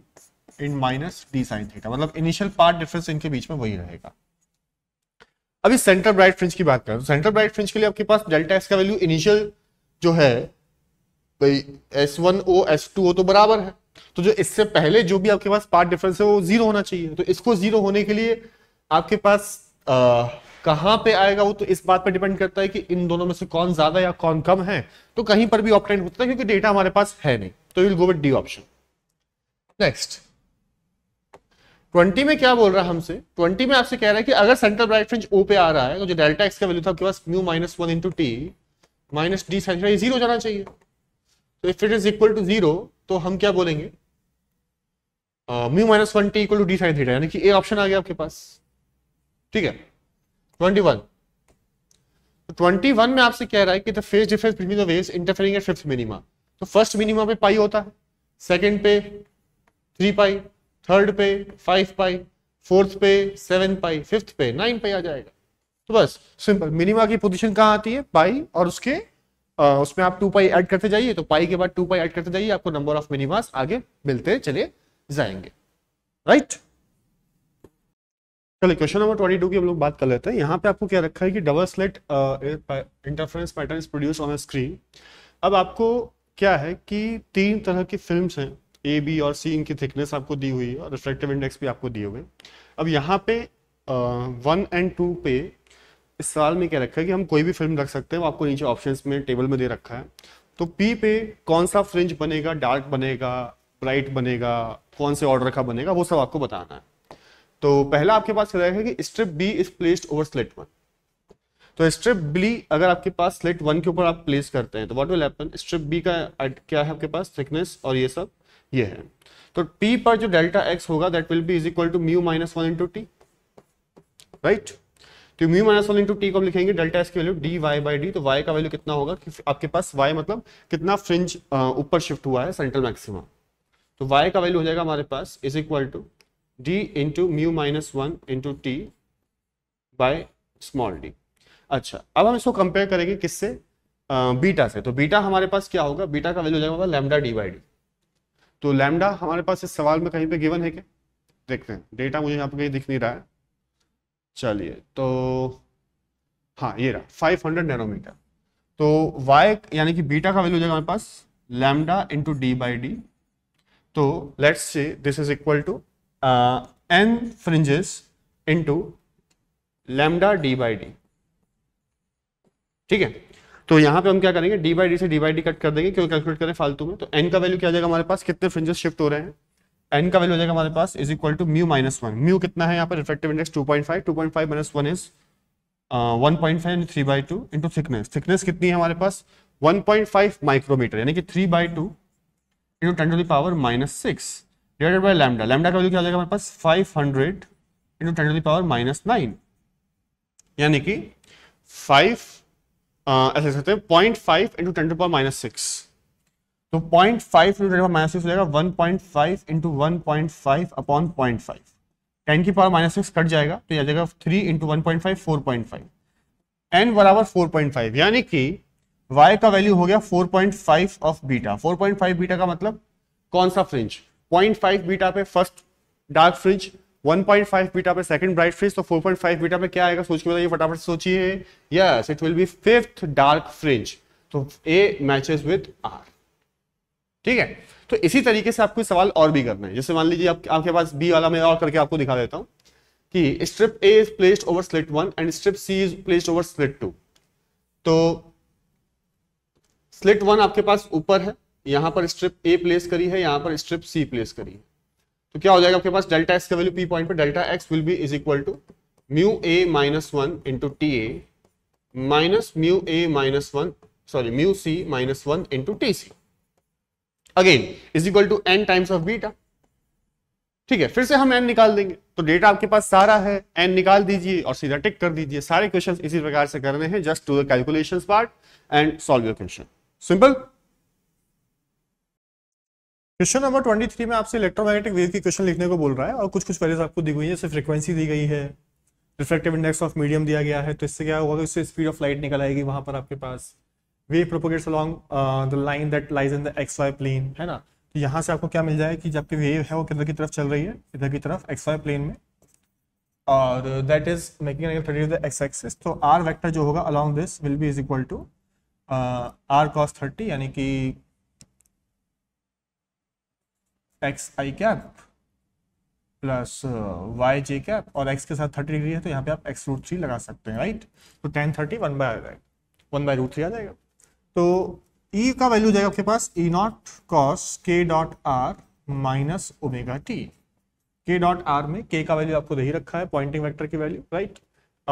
[SPEAKER 1] in minus d sine theta मतलब इनिशियल पार्ट डिफरेंस इनके बीच में वही रहेगा अभी सेंट्रल ब्राइट फ्रिंज की बात करें तो सेंट्रल ब्राइट फ्रिंज के लिए आपके पास डेल्टा एक्स का वैल्यू इनिशियल जो है S one O S two O तो बराबर है तो जो इससे पहले जो भी आपके पास पार्ट डिफरेंस है वो जीरो होना चाहिए तो इसको जीरो होने के लिए आपके पास कहां पे आएगा वो तो इस बात पर डिपेंड करता है कि इन दोनों में से कौन ज्यादा या कौन कम है तो कहीं पर भी ऑप्टेंट होता है क्योंकि डेटा हमारे पास है नहीं तो will go with D option next twenty में क्या बोल रहा है हमसे ट्वेंटी में आपसे कह रहा है कि अगर सेंट्रल ब्राइट फ्रिंज ओ पे आ रहा है तो जो डेल्टा एक्स का वैल्यू था आपके पास mu minus one into t minus d central zero जाना चाहिए तो if it is equal to zero तो हम क्या बोलेंगे mu minus one t equal to D sine theta यानी कि ए ऑप्शन आ गया आपके पास ठीक है ट्वेंटी वन ट्वेंटी वन में आपसे कह रहा है कि the phase difference between the waves interfering at fifth minima तो फर्स्ट मिनिमा पे पाई होता है सेकेंड पे थ्री पाई थर्ड पे फाइव पाई फोर्थ पे सेवन पाई फिफ्थ पे नाइन पाई आ जाएगा तो बस सिंपल मिनिमा की पोजीशन कहाँ आती है पाई और उसके आ, उसमें आप टू पाई ऐड करते जाइए तो पाई के बाद टू पाई ऐड करते जाइए आपको नंबर ऑफ मिनिमास आगे मिलते चले जाएंगे राइट चलिए क्वेश्चन नंबर ट्वेंटी टू की हम लोग बात कर लेते हैं यहाँ पे आपको क्या रखा है कि double slit interference pattern produce on screen अब आपको क्या है कि तीन तरह की फिल्म्स हैं ए बी और सी इनकी थिकनेस आपको दी हुई है और रिफ्रैक्टिव इंडेक्स भी आपको दिए हुए अब यहाँ पे वन एंड टू पे इस साल में क्या रखा है कि हम कोई भी फिल्म रख सकते हैं वो आपको नीचे ऑप्शंस में टेबल में दे रखा है तो पी पे कौन सा फ्रिंज बनेगा डार्क बनेगा ब्राइट बनेगा कौन से ऑर्डर का बनेगा वो सब आपको बताना है तो पहला आपके पास क्या है कि strip B is placed over slit one तो स्ट्रिप बी अगर आपके पास स्लेट वन के ऊपर आप प्लेस करते हैं तो what will happen strip B का क्या है आपके पास थिकनेस और ये सब ये है तो P पर जो डेल्टा एक्स होगा that will be is equal to mu minus one into T right तो mu minus one into T को हम लिखेंगे डेल्टा एक्स की value D Y by D तो वाई का वैल्यू कितना होगा कि आपके पास वाई मतलब कितना फ्रिंज ऊपर शिफ्ट हुआ है सेंट्रल मैक्सिमम तो वाई का वैल्यू हो जाएगा हमारे पास is equal to D into mu minus one into T by small D अच्छा अब हम इसको कंपेयर करेंगे किससे बीटा से तो बीटा हमारे पास क्या होगा बीटा का वैल्यू हो जाएगा लेमडा डी बाई डी तो लैमडा हमारे पास इस सवाल में कहीं पे गिवन है क्या देखते हैं डेटा मुझे यहाँ पे कहीं दिख नहीं रहा है चलिए तो हाँ ये रहा 500 नैनोमीटर तो वाई यानी कि बीटा का वैल्यू हो जाएगा हमारे पास lambda into D by D तो let's say this is equal to N fringes into lambda D by D ठीक है तो यहाँ पे हम क्या करेंगे डी बाई डी से डी बाई डी कट कर देंगे क्यों कैलकुलेट करें फालतू में तो एन का वैल्यू क्या आ जाएगा हमारे पास कितने फ्रिंजेस शिफ्ट हो रहे हैं एन का वैल्यू हो जाएगा हमारे पास is equal to mu minus one mu कितना है यहाँ पर reflective index two point five two point five minus one is one point five and three by two into thickness thickness कितनी है हमारे पास वन पॉइंट फाइव माइक्रोमीटर यानी कि three by two into ten to the power minus six divided by lambda lambda का value क्या जाएगा हमारे पास five hundred into ten to the power minus nine यानी कि फाइव ऐसे कहते हैं point five into ten to power minus six तो point five into ten minus six हो जाएगा one point five into one point five upon point five ten की power minus six cut जाएगा तो यह जाएगा three into one point five four point five N बराबर four point five यानी कि वाई का वैल्यू हो गया four point five of beta four point five beta का मतलब कौन सा फ्रिंज पॉइंट फाइव बीटा पे फर्स्ट डार्क फ्रिंज 1.5 बीटा पे सेकंड ब्राइट फ्रिज तो 4.5 बीटा पे क्या आएगा सोच के बताइए फटाफट सोचिए yes it will be fifth dark fringe तो ए मैचेस विद आर ठीक है तो इसी तरीके से आपको सवाल और भी करना है जैसे मान लीजिए आप, आपके पास बी वाला मैं और करके आपको दिखा देता हूं कि strip A is placed over slit one and strip C is placed over slit two तो स्लिट वन आपके पास ऊपर है यहां पर स्ट्रिप ए प्लेस करी है यहां पर स्ट्रिप सी प्लेस करी है तो क्या हो जाएगा आपके पास डेल्टा एक्स का वैल्यू पी पॉइंट पर delta X will be is equal to mu A minus one into T A minus mu A minus one sorry mu C minus one into T C again is equal to N times of beta ठीक है फिर से हम N निकाल देंगे तो data आपके पास सारा है एन निकाल दीजिए और सीधा टिक कर दीजिए सारे क्वेश्चन इसी प्रकार से करने हैं just to the calculation part and solve your question simple question number 23 में आपसे इलेक्ट्रोमैग्नेटिक वेव की क्वेश्चन लिखने को बोल रहा है और कुछ कुछ वैल्यूज आपको दी गई है जैसे फ्रीक्वेंसी दी गई है रिफ्लेक्टिव इंडेक्स ऑफ मीडियम दिया गया है तो इससे क्या होगा इससे स्पीड ऑफ लाइट निकल आएगी वहां पर आपके पास wave propagates along the line that lies in the X Y plane है ना तो यहाँ से आपको क्या मिल जाएगा कि जबकि वेव है वो किधर की तरफ चल रही है इधर की तरफ एक्स वाई प्लेन में और that is making X axis तो आर वैक्टर जो होगा along this will be is equal to R cos thirty यानी कि एक्स आई cap plus Y J cap और एक्स के साथ थर्टी डिग्री है तो यहाँ पे आप एक्स रूट थ्री लगा सकते हैं राइट तो टेन थर्टी वन बाय आ जाएगा वन बाय रूट थ्री आ जाएगा तो ई e का वैल्यू जाएगा आपके पास E not cos K dot R minus omega T K dot R में के का वैल्यू आपको दे रखा है पॉइंटिंग वेक्टर की वैल्यू राइट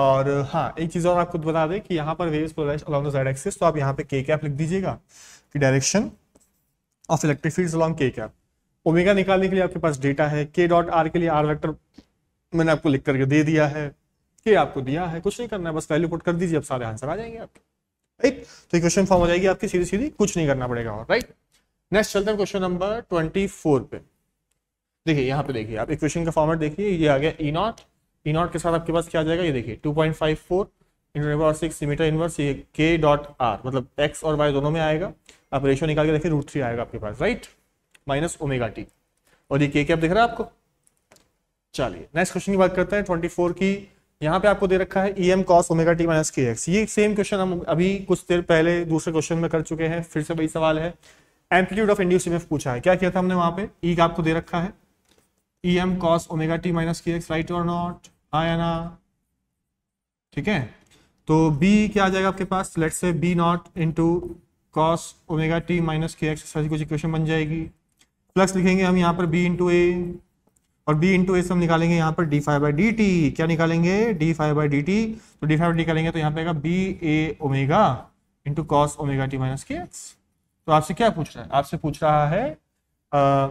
[SPEAKER 1] और हाँ एक चीज़ और आपको बता दें कि यहाँ पर waves polarize along the Z axis तो आप यहाँ पे के कैप लिख दीजिएगा कि direction of electric fields along K cap omega निकालने के लिए आपके पास डेटा है के डॉट आर के लिए आर वेक्टर मैंने आपको लिख करके दे दिया है के आपको दिया है कुछ नहीं करना है बस वैल्यू पुट कर दीजिए अब सारे आंसर आ जाएंगे आपके राइट तो क्वेश्चन फॉर्म हो जाएगी आपकी सीधी सीधी कुछ नहीं करना पड़ेगा और राइट नेक्स्ट चलते हैं क्वेश्चन नंबर ट्वेंटी फोर पे देखिए यहाँ पे देखिए आप इक्वेशन का फॉर्मेट देखिए ये आ गया ई नॉट ई नॉट के साथ आपके पास क्या आ जाएगा ये देखिए two point five four into six meter inverse ये के डॉट आर मतलब एक्स और वाई दोनों में आएगा आप रेशियो निकाल के देखिए रूट थ्री आएगा आपके पास right right? Minus omega T और ये के क्या दिख रहा है आपको चलिए नेक्स्ट क्वेश्चन की बात करते हैं ट्वेंटी फोर की यहाँ पे आपको दे रखा है E M cos omega T minus K X ये सेम क्वेश्चन हम अभी कुछ देर पहले दूसरे क्वेश्चन में कर चुके हैं फिर से वही सवाल है एम्पलीट्यूड ऑफ इंड्यूस ईएमएफ पूछा है क्या किया था हमने वहां पे ई e का आपको दे रखा है E M cos omega T minus K X right और नॉट हाँ या ना ठीक है तो बी क्या आ जाएगा आपके पास let's say B not into cos omega T minus K X कुछ इक्वेशन बन जाएगी फ्लक्स लिखेंगे हम यहाँ पर बी इंटू ए और बी इंटू ए से हम निकालेंगे यहाँ पर D five by D T क्या निकालेंगे D five by D T तो डी फाइव डी निकालेंगे तो यहाँ पे आएगा B A omega into cos omega T minus K X तो आपसे क्या पूछ रहा है आपसे पूछ रहा है आ,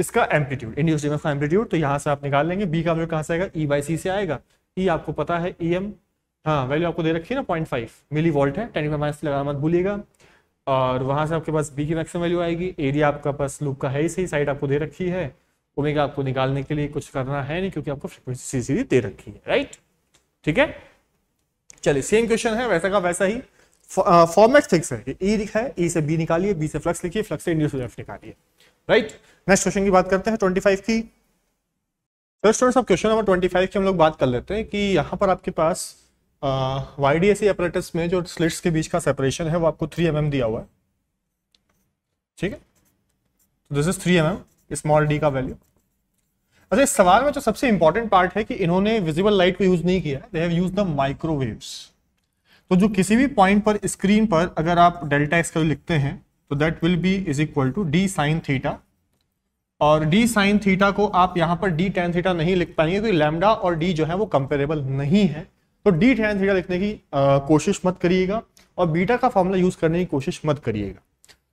[SPEAKER 1] इसका एम्पलीट्यूड इंड्यूस ईएमएफ का एम्पलीट्यूड तो यहाँ से आप निकाल लेंगे बी का वैल्यू कहाँ से आएगा ई बाई सी से आएगा ई e आपको पता है ई e एम हाँ वैल्यू आपको दे रखी है ना पॉइंट फाइव मिली वोल्ट है टेन माइनस लगाना मत भूलिएगा और वहां से आपके पास बी की मैक्सिमम वैल्यू आएगी एरिया आपका पास लूप का है ही सही साइड आपको दे रखी है ओमेगा आपको निकालने के लिए कुछ करना है नहीं क्योंकि आपको फ्रिक्वेंसी सीधी दे रखी है राइट ठीक है चलिए सेम क्वेश्चन है वैसा का वैसा ही फॉर्मेट फिक्स है ई लिखा है ई से बी निकालिए बी से फ्लक्स लिखिए फ्लक्स से इंड्यूस निकालिए राइट नेक्स्ट क्वेश्चन की बात करते हैं ट्वेंटी फाइव की क्वेश्चन नंबर ट्वेंटी फाइव की हम लोग बात कर लेते हैं कि यहाँ पर आपके पास वाई डी एस एपरेटस में जो स्लिट्स के बीच का सेपरेशन है वो आपको थ्री एम mm दिया हुआ है ठीक है तो this is three M M small D का वैल्यू अच्छा इस सवाल में जो सबसे इंपॉर्टेंट पार्ट है कि इन्होंने विजिबल लाइट को यूज नहीं किया है they have use the microwaves तो जो किसी भी पॉइंट पर स्क्रीन पर अगर आप डेल्टा एक्स का लिखते हैं तो that will be is equal to D sine theta और डी साइन थीटा को आप यहां पर डी टेन थीटा नहीं लिख पाएंगे क्योंकि लैमडा और डी जो है वो कंपेरेबल नहीं है तो डी टेन थीटा लिखने की आ, कोशिश मत करिएगा और बीटा का फॉर्मूला यूज करने की कोशिश मत करिएगा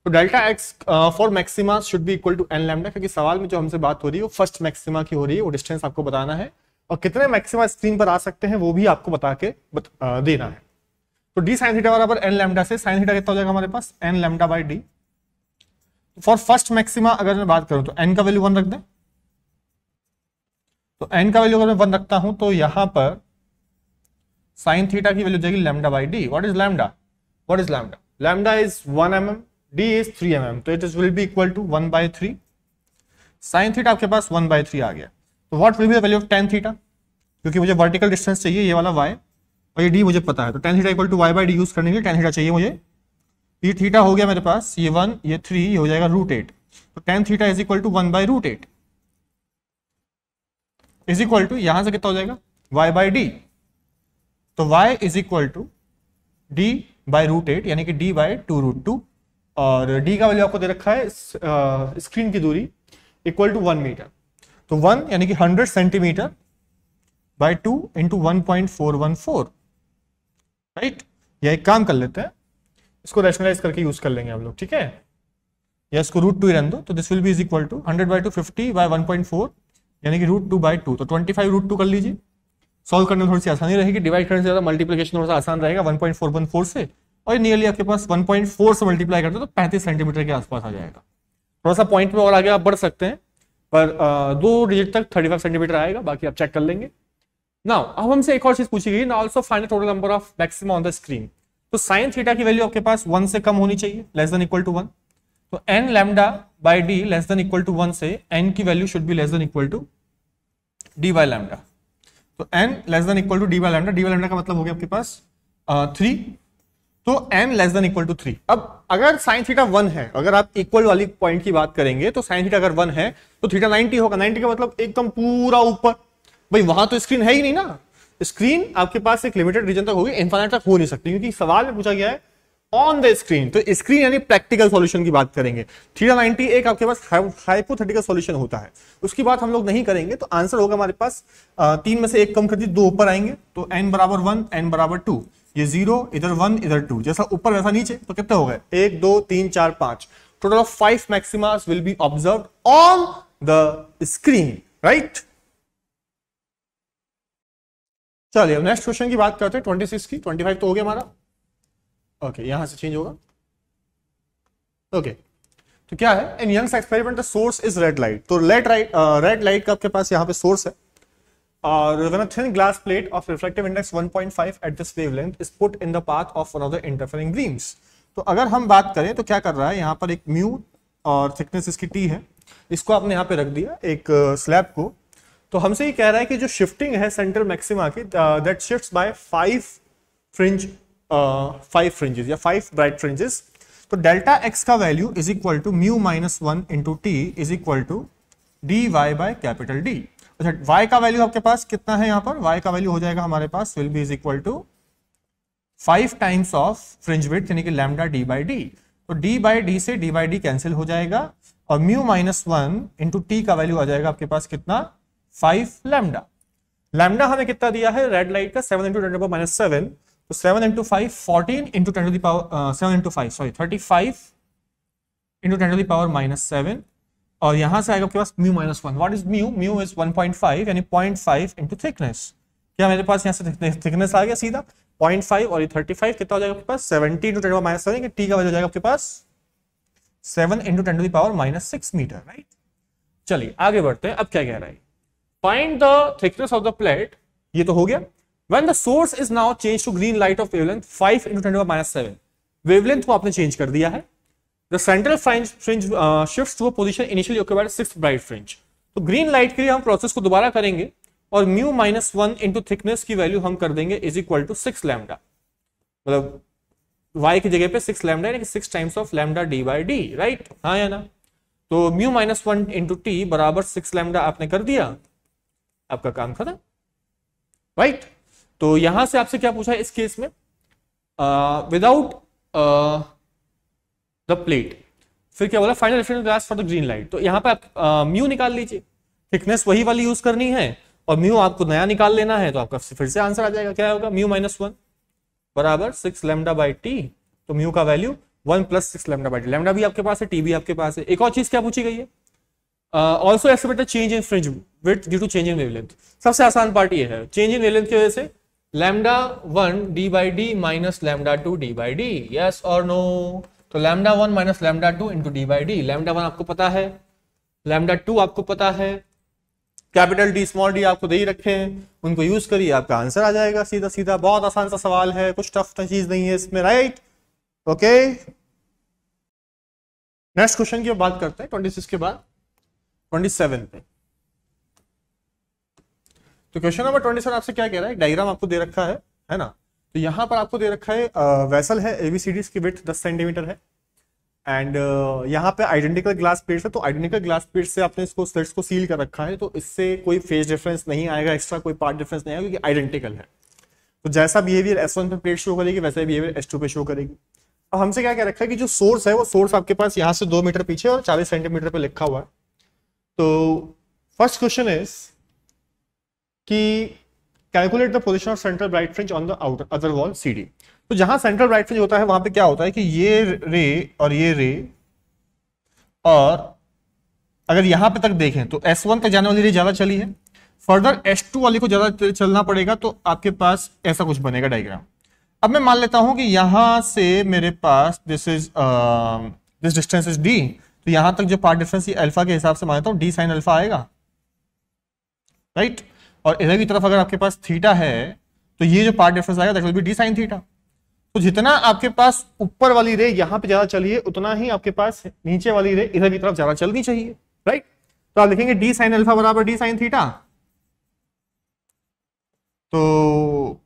[SPEAKER 1] तो delta X for maxima should be equal to N lambda क्योंकि सवाल में जो हमसे बात हो रही है वो फर्स्ट मैक्सिमा की हो रही है वो डिस्टेंस आपको बताना है और कितने मैक्सिमा स्क्रीन पर आ सकते हैं वो भी आपको बता के बत, आ, देना है तो डी साइन थीटा बराबर एन लैमडा से साइन थीटा कितना हो जाएगा हमारे पास N lambda by D for first maxima अगर मैं बात करूं तो एन का वैल्यू वन रख दें तो एन का वैल्यू अगर मैं वन रखता हूं तो यहां पर साइन थीटा की वैल्यू जाएगी lambda by D what is lambda what is lambda lambda is one M M D is three M M तो it is will be equal to one by three sine theta आपके पास one by three आ गया तो what will be the value of tan theta क्योंकि मुझे vertical distance चाहिए ये वाला वाई और ये डी मुझे पता है तो tan theta equal to Y by D use करने के लिए टेन थीटा चाहिए मुझे ये थीटा हो गया मेरे पास ये वन ये थ्री ये हो जाएगा रूट एट तो tan theta is equal to one by root eight is equal to यहां से कितना हो जाएगा वाई बाई डी तो y is equal to D by root eight यानी कि D by two root two और d का वैल्यू आपको दे रखा है स्क्रीन की दूरी इक्वल टू वन मीटर तो वन यानी कि hundred centimeter by two into one point four one four right या एक काम कर लेते हैं इसको रैशनलाइज करके यूज कर लेंगे हम लोग ठीक है या इसको रूट टू ही रन दो तो this will be is equal to hundred by two fifty by one point four यानी कि रूट टू बाई टू तो ट्वेंटी फाइव रूट टू कर लीजिए सॉल्व करने में थोड़ी सी आसानी रहेगी डिवाइड करने से ज़्यादा मल्टीप्लीकेशन थोड़ा सा आसान रहेगा one one point four four से और नियरली आपके पास वन पॉइंट फोर से मल्टीप्लाई करते हो तो पैंतीस सेंटीमीटर के आसपास आ जाएगा थोड़ा सा पॉइंट में और आगे आप बढ़ सकते हैं पर दो डिजिट तक 35 सेंटीमीटर आएगा बाकी आप चेक कर लेंगे नाउ अब हमसे एक और चीज पूछी गई ना also final total number of maximum on the screen तो साइन थीटा की वैल्यू आपके पास वन से कम होनी चाहिए less than equal to one तो N lambda by D less than equal to one से एन की value should be less than equal to D by lambda तो N less than equal to D by lambda D by lambda का मतलब हो गया आपके पास three तो N less than equal to three अब अगर साइन थीटा वन है अगर आप इक्वल वाली पॉइंट की बात करेंगे तो साइन थीटा अगर वन है तो थीटा नाइनटी होगा नाइनटी का मतलब एकदम पूरा ऊपर भाई वहां तो स्क्रीन है ही नहीं ना स्क्रीन आपके पास एक लिमिटेड रीजन तक होगी इन्फाइनाइट तक हो नहीं सकती क्योंकि सवाल में पूछा गया है ऑन द स्क्रीन तो स्क्रीन यानी प्रैक्टिकल सॉल्यूशन की बात करेंगे थीटा नाइनटी एक आपके पास हाइपोथेटिकल सॉल्यूशन होता है उसकी बात हम लोग नहीं करेंगे तो आंसर होगा हमारे पास तीन में से एक कम कर दी दो ऊपर आएंगे तो एन बराबर वन एन बराबर टू ये जीरो इधर वन इधर टू जैसा ऊपर वैसा नीचे तो कितने हो गए एक दो तीन चार पांच total of five maxima will be observe on the screen right चलिए नेक्स्ट क्वेश्चन की बात करते हैं 26 की 25 तो हो गया हमारा ओके यहां से चेंज होगा ओके तो क्या है in Young's experiment the source is red light तो रेड लाइट रेड लाइट का आपके पास यहां पे सोर्स है और when a thin glass plate of reflective index 1.5 at this wavelength is put in the path of one of the interfering beams तो अगर हम बात करें तो क्या कर रहा है यहां पर एक म्यू और थिकनेस इसकी टी है इसको आपने यहां पे रख दिया एक स्लैब uh, को तो हमसे ये कह रहा है कि जो शिफ्टिंग है सेंट्रल मैक्सिमा की that shifts by five fringe five fringes या फाइव ब्राइट फ्रिंजेस तो डेल्टा एक्स का value is equal to mu minus one into t is equal to D y by capital D अच्छा y का value आपके पास कितना है यहां पर वाई का वैल्यू हो जाएगा हमारे पास will be is equal to five times of fringe with यानी कि लैमडा डी बाई डी तो डी बाई डी से डी बाई डी कैंसिल हो जाएगा और mu minus one into t का वैल्यू आ जाएगा आपके पास कितना फाइव लैमडा लैमडा हमें कितना दिया है रेड लाइट का seven into ten minus seven तो seven into five fourteen into ten to the power seven into five sorry thirty five into ten to the power minus seven और यहां से आएगा आपके पास mu minus one what is mu mu is one point five यानी point five into thickness क्या मेरे पास यहाँ से थिकनेस आ गया सीधा पॉइंट फाइव और थर्टी फाइव कितना हो जाएगा आपके पास seventy into ten minus seven t का वैल्यू हो जाएगा आपके पास seven into ten to the power minus six metre right चलिए आगे बढ़ते हैं अब क्या कह रहा है find the thickness of the plate ये तो हो गया when the source is now changed to green light of wavelength 5 into 10 to the minus 7 wavelength को आपने change कर दिया है the central fringe fringe uh, shifts to a position initially occupied by sixth bright fringe तो green light के लिए हम process को दोबारा करेंगे और mu minus 1 into thickness की value हम कर देंगे is equal to 6 lambda मतलब y की जगह पे 6 lambda यानी कि 6 times of lambda d by d right हाँ या ना तो mu minus 1 into t बराबर 6 lambda आपने कर दिया आपका काम खत्म right तो यहां से आपसे क्या पूछा है इस केस में विदाउट द प्लेट फिर क्या बोला final glass for the green light तो यहां पर आप म्यू निकाल लीजिए थिकनेस वही वाली यूज करनी है और म्यू आपको नया निकाल लेना है तो आपका फिर से आंसर आ जाएगा क्या होगा म्यू माइनस वन बराबर सिक्स लेमडा बाई टी तो म्यू का value one plus six lambda by t lambda भी आपके पास है टी भी आपके पास है एक और चीज क्या पूछी गई है also expect change in fringe with due to change in wavelength सबसे आसान पार्ट ये है चेंज इन वेवलेंथ की वजह से lambda one D by d minus lambda two D by d yes और नो तो lambda one minus lambda two into D by d lambda one आपको पता है लैमडा टू आपको पता है कैपिटल डी स्मॉल डी आपको दे ही रखे हैं उनको यूज करिए आपका आंसर आ जाएगा सीधा सीधा बहुत आसान सा सवाल है कुछ टफ चीज नहीं है इसमें राइट ओके नेक्स्ट क्वेश्चन की बात करते हैं ट्वेंटी सिक्स के बाद ट्वेंटी सेवन पे तो क्वेश्चन नंबर ट्वेंटी सेवन आपसे क्या कह रहा है डायग्राम आपको दे रखा है है ना तो यहाँ पर आपको दे रखा है आ, वेसल है एबीसीडी की विथ दस सेंटीमीटर है एंड uh, यहाँ पे आइडेंटिकल ग्लास प्लेट है तो आइडेंटिकल ग्लास प्लेट से आपने इसको स्लिट्स को सील कर रखा है तो इससे कोई फेस डिफरेंस नहीं आएगा एक्स्ट्रा कोई पार्ट डिफरेंस नहीं आएगा क्योंकि आइडेंटिकल है तो जैसा बिहेवियर एस वन पे प्लेट शो करेगी वैसा बिहेवियर एस टू पे शो करेगी अब हमसे क्या कह रखा है कि जो सोर्स है वो सोर्स आपके पास यहाँ से दो मीटर पीछे और चालीस सेंटीमीटर पर लिखा हुआ है तो फर्स्ट क्वेश्चन इज कि calculate the position of central bright fringe on the outer other wall C D तो जहां सेंट्रल ब्राइट फ्रिंज होता है वहां पे क्या होता है कि ये रे और ये रे और अगर यहां पे तक देखें तो S1 वन तक जाने वाली रे ज्यादा चली है फर्दर S2 वाली को ज्यादा चलना पड़ेगा तो आपके पास ऐसा कुछ बनेगा डायग्राम अब मैं मान लेता हूं कि यहां से मेरे पास this is this distance is D तो यहां तक जो पार्ट डिफरेंस अल्फा के हिसाब से मान लेता हूं डी साइन अल्फा आएगा राइट right? और इधर की तरफ अगर आपके पास थीटा है तो ये जो पार्ट डिफरेंस आएगा that will be d sine theta तो जितना आपके पास ऊपर वाली रे यहां पे ज्यादा चलिए उतना ही आपके पास नीचे वाली रे इधर की तरफ ज्यादा चलनी चाहिए राइट तो आप देखेंगे डी साइन अल्फा बराबर डी साइन थीटा तो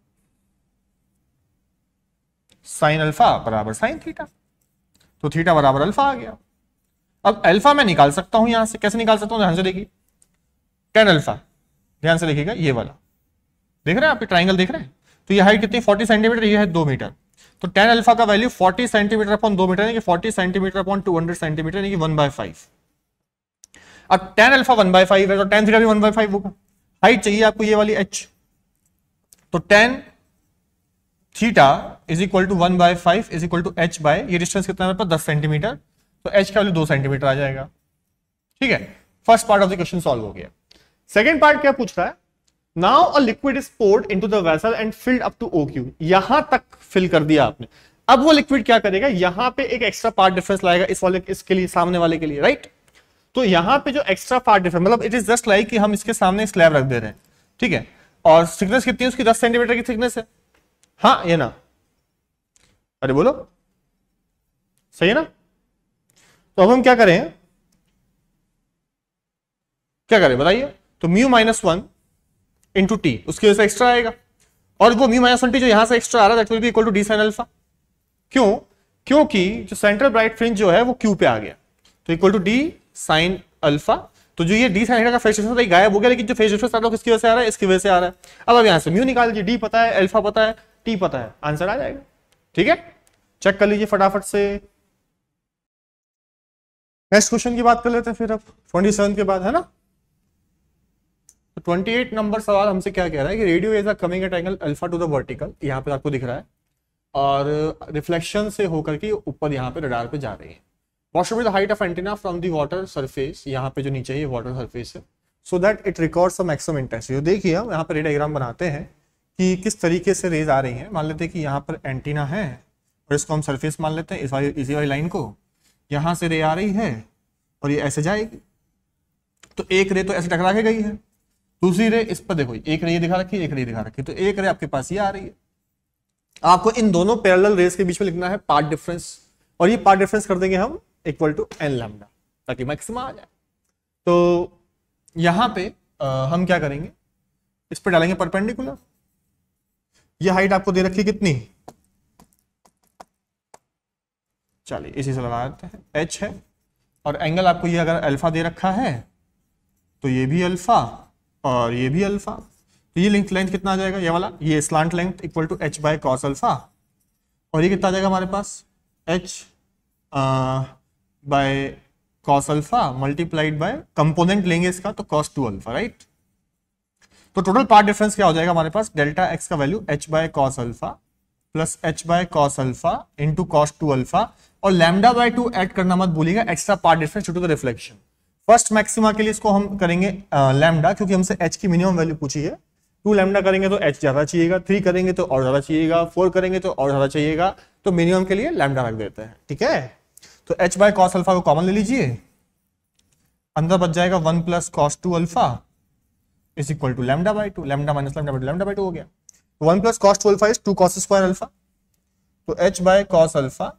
[SPEAKER 1] साइन अल्फा बराबर साइन थीटा तो थीटा बराबर अल्फा आ गया अब अल्फा मैं निकाल सकता हूं यहां से कैसे निकाल सकता हूं ध्यान से देखिए टेन अल्फा ध्यान से देखिएगा ये वाला देख रहे हैं आप ट्राइंगल देख रहे हैं तो ये हाइट कितनी 40 सेंटीमीटर ये है दो मीटर तो टेन अल्फा का वैल्यू 40 सेंटीमीटर अपॉन दो metre forty centimetre upon 200 centimetre यानी कि 1 बाय फाइव अब टेन अल्फा 1 बाय फाइव है तो टेन थीटा भी 1 बाय फाइव होगा हाइट चाहिए आपको ये वाली एच तो tan theta is equal to one by five is equal to H by ये डिस्टेंस कितना है दस सेंटीमीटर तो एच का वैल्यू दो सेंटीमीटर आ जाएगा ठीक है first part of the question solve हो गया सेकेंड पार्ट क्या पूछ रहा है now a liquid is poured in to the vessel and filled up to O Q यहां तक फिल कर दिया आपने अब वो लिक्विड क्या करेगा यहां पे एक एक्स्ट्रा पार्ट डिफरेंस लाएगा इस वाले इसके लिए सामने वाले के लिए राइट तो यहां पे जो एक्स्ट्रा पार्ट डिफरेंस मतलब इट इज जस्ट लाइक कि हम इसके सामने स्लैब रख दे रहे हैं ठीक है और थिकनेस कितनी है उसकी 10 सेंटीमीटर की थिकनेस है हाँ ये ना अरे बोलो सही है ना तो अब हम क्या करें क्या करें बताइए तो mu minus one into t उसकी वजह से एक्स्ट्रा आएगा और वो म्यू माइनस वन टी जो यहां से एक्स्ट्रा आ रहा है that will be equal to D sine alpha क्यों क्योंकि जो सेंट्रल ब्राइट फ्रिंज जो है वो क्यू पे आ गया तो equal to D sine alpha तो जो ये डी साइन का फेज डिफरेंस था गायब हो गया लेकिन जो फेज डिफरेंस आप लोग किसकी वजह से आ रहा है इसकी वजह से आ रहा है अब अब यहां से म्यू निकाल लीजिए डी पता है अल्फा पता है टी पता है आंसर आ जाएगा ठीक है चेक कर लीजिए फटाफट से नेक्स्ट क्वेश्चन की बात कर लेते हैं फिर अब 27 के बाद है ना एट नंबर सवाल हमसे क्या कह रहा है कि radio is a coming at angle alpha to the vertical यहाँ पे आपको दिख रहा है और रिफ्लेक्शन से होकर के ऊपर यहाँ पे रडार पे जा रही है what should be the height of antenna from the water surface यहाँ पे जो नीचे है वाटर सरफेस है so that it records the maximum intensity देखिए हम यहाँ पर डायग्राम बनाते हैं कि किस तरीके से रेज आ रही है मान लेते हैं कि यहाँ पर एंटीना है और इसको हम सर्फेस मान लेते हैं इस वाली इसी वाई लाइन को यहाँ से रे आ रही है और ये ऐसे जाएगी तो एक रे तो ऐसे टकरा के गई है दूसरी रे इस पर देखो एक रे ये दिखा रखी एक रे दिखा रखी तो एक रे आपके पास ये आ रही है आपको इन दोनों पैरेलल रेस के बीच में लिखना है पार्ट डिफरेंस और ये पार्ट डिफरेंस कर देंगे हम इक्वल टू एन लैमडा ताकि मैक्सिमा आ जाए तो यहां पे आ, हम क्या करेंगे इस पर डालेंगे परपेंडिकुलर ये हाइट आपको दे रखी कितनी चलिए इसी से लगा देते हैं एच है और एंगल आपको ये अगर अल्फा दे रखा है तो ये भी अल्फा और ये भी अल्फा तो ये लिंक लेंथ कितना आ जाएगा ये वाला ये slant length equal to H by cos alpha और ये कितना आ जाएगा हमारे पास H by cos alpha multiplied by component लेंगे इसका तो कॉस टू अल्फा राइट तो टोटल पार्ट डिफरेंस क्या हो जाएगा हमारे पास डेल्टा एक्स का value H by cos alpha plus H by cos alpha into cos two alpha और लैमडा बाय टू एड करना मत भूलिएगा extra path difference to the reflection first maxima के लिए इसको हम करेंगे लैमडा क्योंकि हमसे एच की मिनिमम वैल्यू पूछी है टू लैमडा करेंगे तो एच ज्यादा चाहिएगा थ्री करेंगे तो और ज्यादा चाहिएगा फोर करेंगे तो और ज्यादा चाहिएगा तो मिनिमम के लिए लैमडा रख देते हैं ठीक है तो एच बाय कॉस अल्फा को कॉमन ले लीजिए अंदर बच जाएगा one plus cos two alpha is equal to lambda by two lambda minus lambda by lambda by two हो गया तो one plus cos two alpha is two cos square alpha तो H by cos alpha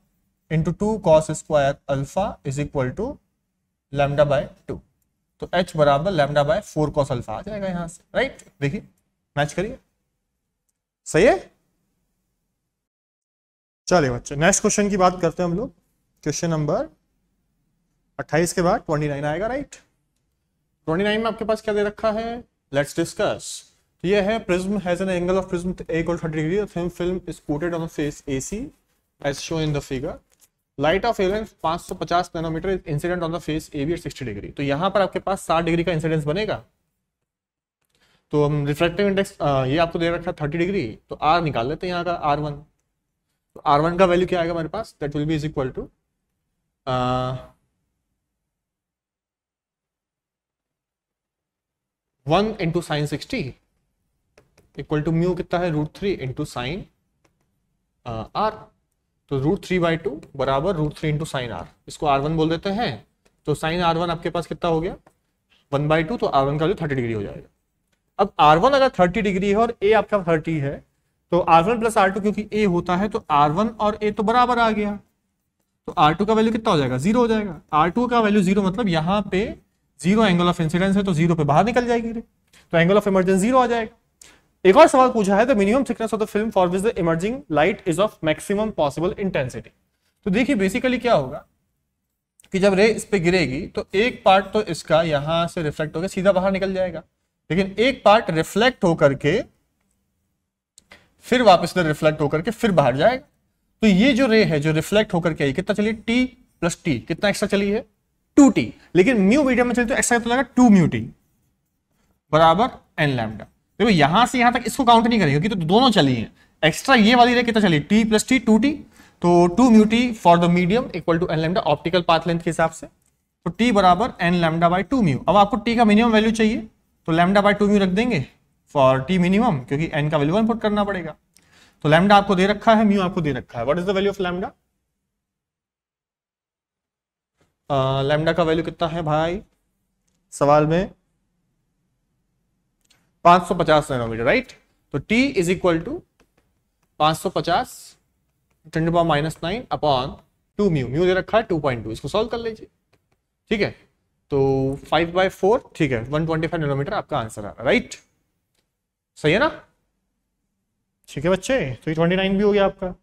[SPEAKER 1] into two cos square alpha is equal to lambda by two तो H बराबर lambda by four cos alpha आ जाएगा यहां से right देखिए match करिए सही है चलिए बच्चे नेक्स्ट क्वेश्चन की बात करते हैं हम लोग क्वेश्चन नंबर 28 के बाद 29 आएगा राइट 29 में आपके पास क्या दे रखा है लेट्स डिस्कस तो ये है prism has an angle of prism a equal 30 degree the film film is coated on face AC as as in the figure light of wavelength 550 nanometre incident on the face A B at sixty degree तो यहां पर आपके पास 60 degree का incidence बनेगा तो हम reflective index ये आपको दे रखा है थर्टी डिग्री तो आर निकाल लेते हैं यहाँ का आर वन तो आर वन का वैल्यू क्या आएगा हमारे पास that will be is equal to one into sine sixty equal to mu कितना है root three into sine r तो रूट थ्री बाई टू बराबर root three into sine r इसको आर वन बोल देते हैं तो साइन आर वन आपके पास कितना हो गया वन बाई टू तो आर वन का जो थर्टी डिग्री हो जाएगा अब आर वन अगर थर्टी डिग्री है और ए आपका थर्टी है तो r one plus r two क्योंकि ए होता है तो आर वन और ए तो बराबर आ गया तो आर टू का वैल्यू कितना हो जाएगा जीरो हो जाएगा आर टू का वैल्यू जीरो मतलब यहाँ पे जीरो एंगल ऑफ इंसिडेंस है तो जीरो पे बाहर निकल जाएगी तो एंगल ऑफ इमरजेंस जीरो आ जाएगा एक और सवाल पूछा है the minimum thickness of the film for which the emerging light is of maximum possible intensity तो देखिए बेसिकली क्या होगा कि जब रे इस पे गिरेगी तो एक पार्ट तो इसका यहां से रिफ्लेक्ट होकर सीधा बाहर निकल जाएगा लेकिन एक पार्ट रिफ्लेक्ट होकर के फिर वापस इधर रिफ्लेक्ट होकर के फिर बाहर जाएगा तो ये जो रे है जो रिफ्लेक्ट होकर के आई कितना चली टी प्लस टी कितना एक्स्ट्रा चली है टू टी लेकिन म्यू मीडियम में चली तो एक्स्ट्रा कितना टू म्यू टी बराबर एन लैमडा देखो यहां से यहां तक इसको काउंट नहीं करेंगे क्योंकि तो दोनों चली हैं एक्स्ट्रा ये वाली रे कितना तो चली t plus t two t तो two mu t for the medium equal to n lambda optical path length के हिसाब से तो टी बराबर n lambda by two mu अब आपको टी का मिनिमम वैल्यू चाहिए तो लेमडा बाई टू म्यू रख देंगे फॉर टी मिनिमम क्योंकि एन का वैल्यू इनपुट करना पड़ेगा तो लेमडा आपको दे रखा है म्यू आपको दे रखा है what is the value of lambda lambda का वैल्यू कितना है भाई सवाल में 550 नैनोमीटर राइट तो T is equal to 550 ten power minus nine upon two mu mu दे रखा है टू पॉइंट टू इसको सॉल्व कर लीजिए ठीक है तो फाइव बाई फोर ठीक है वन ट्वेंटी फाइव नैनोमीटर आपका आंसर आ रहा है राइट सही है ना ठीक है बच्चे तो ये ट्वेंटी नाइन भी हो गया आपका